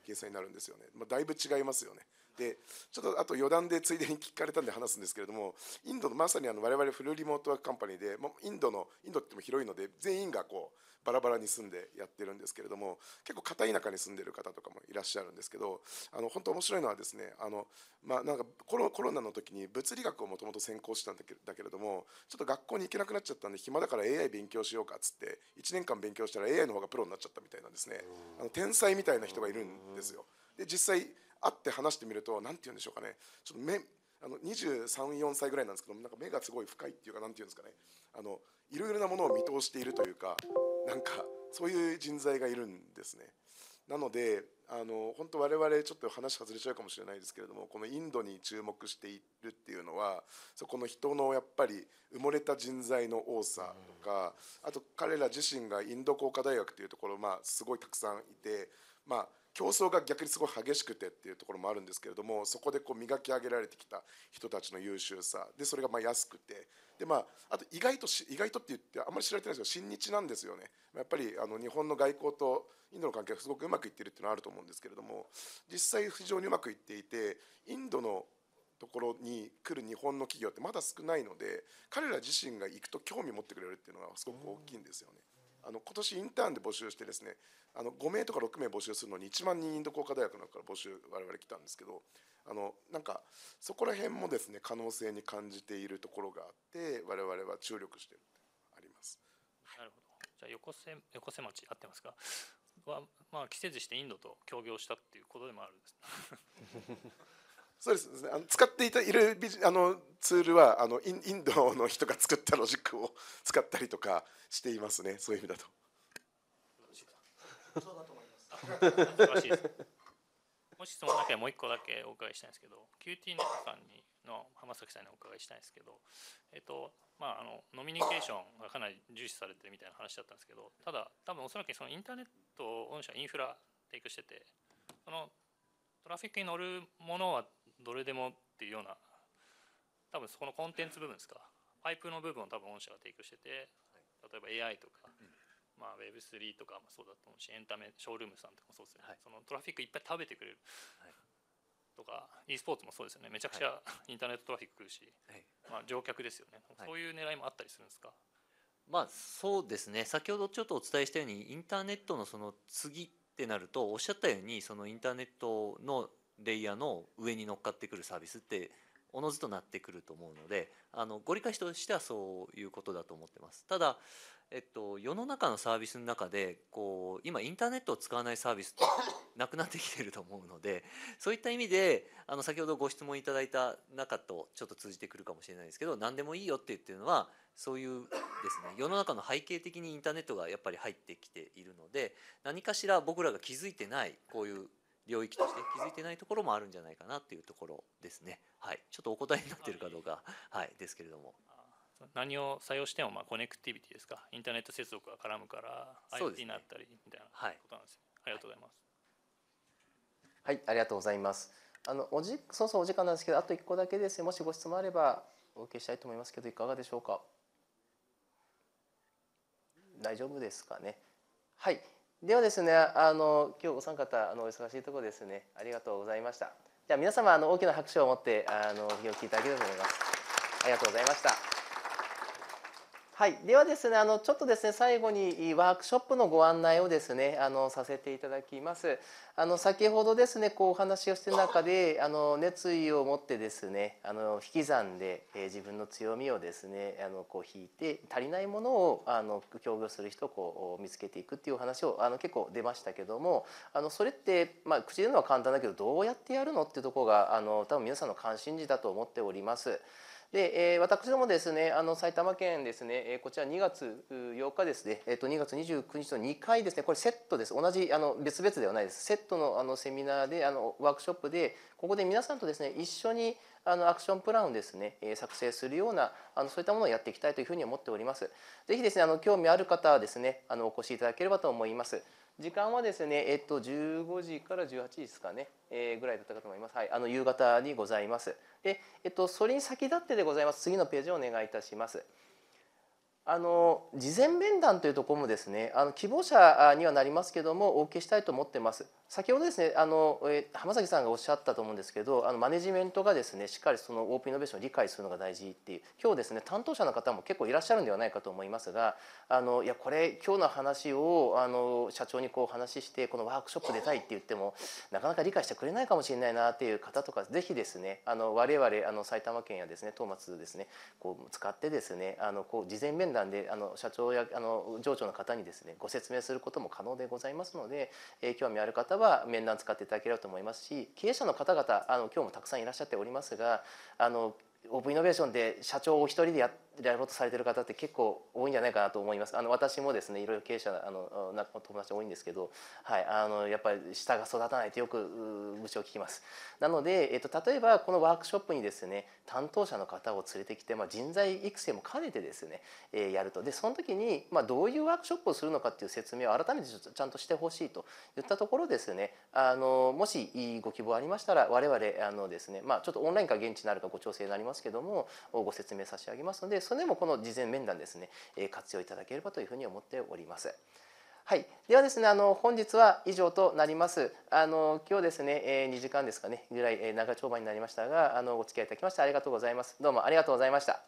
計算になるんですよね、まあ、だいぶ違いますよね。でちょっとあと余談でついでに聞かれたんで話すんですけれどもインドのまさにあの我々フルリモートワークカンパニーでインドのインドっても広いので全員がこうバラバラに住んでやってるんですけれども結構片田舎に住んでる方とかもいらっしゃるんですけどあの本当面白いのはですねあの、まあ、なんかコロコロナの時に物理学をもともと専攻したんだけだけれどもちょっと学校に行けなくなっちゃったんで暇だから AI 勉強しようかっつって1年間勉強したら AI の方がプロになっちゃったみたいなんですねあの天才みたいな人がいるんですよ。で実際会って話してみると何て言うんでしょうかねちょっと目あの234歳ぐらいなんですけどなんか目がすごい深いっていうか何て言うんですかねあのいろいろなものを見通しているというかなんかそういう人材がいるんですね。なのであの本当我々ちょっと話外れちゃうかもしれないですけれどもこのインドに注目しているっていうのはそこの人のやっぱり埋もれた人材の多さとかあと彼ら自身がインド工科大学っていうところまあすごいたくさんいてまあ競争が逆にすごい激しくてっていうところもあるんですけれどもそこでこう磨き上げられてきた人たちの優秀さでそれがまあ安くてで、まあ、あと意外と意外とって言ってあんまり知られてないですけど親日なんですよねやっぱりあの日本の外交とインドの関係がすごくうまくいってるっていうのはあると思うんですけれども実際非常にうまくいっていてインドのところに来る日本の企業ってまだ少ないので彼ら自身が行くと興味持ってくれるっていうのがすごく大きいんですよね。あの今年インターンで募集してですねあの5名とか6名募集するのに1万人インド工科大学の中から募集我々来たんですけどあのなんかそこら辺もですね可能性に感じているところがあって我々は注力してるあります。なるほどじゃあ横瀬横瀬町合ってますかはまあ季節してインドと協業したっていうことでもあるんです、そうですねあの使っていたいるあのツールはあのインドの人が作ったロジックを使ったりとかしていますねそういう意味だと。も し質問なければもう一個だけお伺いしたいんですけど QT ネットさんにの浜崎さんにお伺いしたいんですけど、えっとまあ、あのノミニケーションがかなり重視されてるみたいな話だったんですけどただ多分おそらくそのインターネット御社インフラ提供しててそのトラフィックに乗るものはどれでもっていうような多分そこのコンテンツ部分ですかパイプの部分を多分御社が提供してて例えば AI とか、うんまあ、Web3 とかもそうだと思うしエンタメショールームさんとかもそうですね、はい、そのトラフィックいっぱい食べてくれる、はい、とか e スポーツもそうですよねめちゃくちゃ、インターネットトラフィック来るし、はい、まあ、乗客ですよね、そういう狙いもあったりするんですか、まあ、そうですね先ほどちょっとお伝えしたようにインターネットのその次ってなるとおっしゃったようにそのインターネットのレイヤーの上に乗っかってくるサービスっておのずとなってくると思うのであのご理解としてはそういうことだと思ってます。ただ、えっと、世の中のサービスの中でこう今インターネットを使わないサービスってなくなってきてると思うのでそういった意味であの先ほどご質問いただいた中とちょっと通じてくるかもしれないですけど何でもいいよって言ってるのはそういうですね世の中の背景的にインターネットがやっぱり入ってきているので何かしら僕らが気づいてないこういう領域として気づいてないところもあるんじゃないかなっていうところですね。はい、ちょっとお答えになってるかどうか、はい、ですけれども。何を採用してもまあコネクティビティですかインターネット接続が絡むから IT になったりみたいなことなんですね、はい、ありがとうございますはい、ありがとうございますあのおじそうそうお時間なんですけどあと1個だけですねもしご質問あればお受けしたいと思いますけどいかがでしょうか大丈夫ですかねはいではですねあの今日お三方あのお忙しいところですねありがとうございましたじゃあ皆様あの大きな拍手を持ってあの日を聞きいただければと思いますありがとうございましたはい、ではですねあのちょっとですね最後にワークショップのご案内をですねあのさせていただきます。あの先ほどですねこうお話をしてる中であの熱意を持ってですねあの引き算で、えー、自分の強みをですねあのこう引いて足りないものをあの協業する人をこう見つけていくっていう話をあの結構出ましたけどもあのそれって、まあ、口で言うのは簡単だけどどうやってやるのっていうところがあの多分皆さんの関心事だと思っております。で、えー、私どもですねあの埼玉県ですね、えー、こちら2月8日ですね、えー、と2月29日と2回ですねこれセットです同じあの別々ではないですセットのあのセミナーであのワークショップでここで皆さんとですね一緒にあのアクションプランをですね、えー、作成するようなあのそういったものをやっていきたいというふうに思っております。ぜひですねあの興味ある方はですねあのお越しいただければと思います。時間はですね、えっと、15時から18時ですかね、えー、ぐらいだったかと思います。はい、あの夕方にございます。で、えっと、それに先立ってでございます。次のページをお願いいたします。あの事前面談というところもですねあの希望者にはなりますけどもお受けしたいと思ってます先ほどですねあの、え浜崎さんがおっしゃったと思うんですけどあのマネジメントがですねしっかりそのオープンイノベーションを理解するのが大事っていう今日ですね担当者の方も結構いらっしゃるんではないかと思いますがあのいやこれ今日の話をあの社長にこう話してこのワークショップ出たいって言ってもなかなか理解してくれないかもしれないなっていう方とかぜひですねあの我々あの埼玉県やですねトーマツですねこう使ってですねあのこう事前面談であの社長やあの上長の方にですねご説明することも可能でございますので、え興味ある方はは面談使っていただければと思いますし経営者の方々あの今日もたくさんいらっしゃっておりますがあのオープンイノベーションで社長お一人でやってやろうとされてる方って結構多いんじゃないかなと思います。あの私もですね、いろいろ経営者あのな友達多いんですけど、はい、あのやっぱり下が育たないとよく愚を聞きます。なので、えっと例えばこのワークショップにですね、担当者の方を連れてきて、まあ、人材育成も兼ねてですね、えー、やると。で、その時にまあ、どういうワークショップをするのかっていう説明を改めてちゃんとしてほしいと言ったところですね、あのもしご希望ありましたら我々あのですね、まあ、ちょっとオンラインか現地になるかご調整になりますけども、ご説明差し上げますので。それでもこの事前面談ですね、え活用いただければというふうに思っております。はい、ではですねあの本日は以上となります。あの今日ですね、え2時間ですかねぐらい、え長丁場になりましたがあのお付き合いいただきましてありがとうございます。どうもありがとうございました。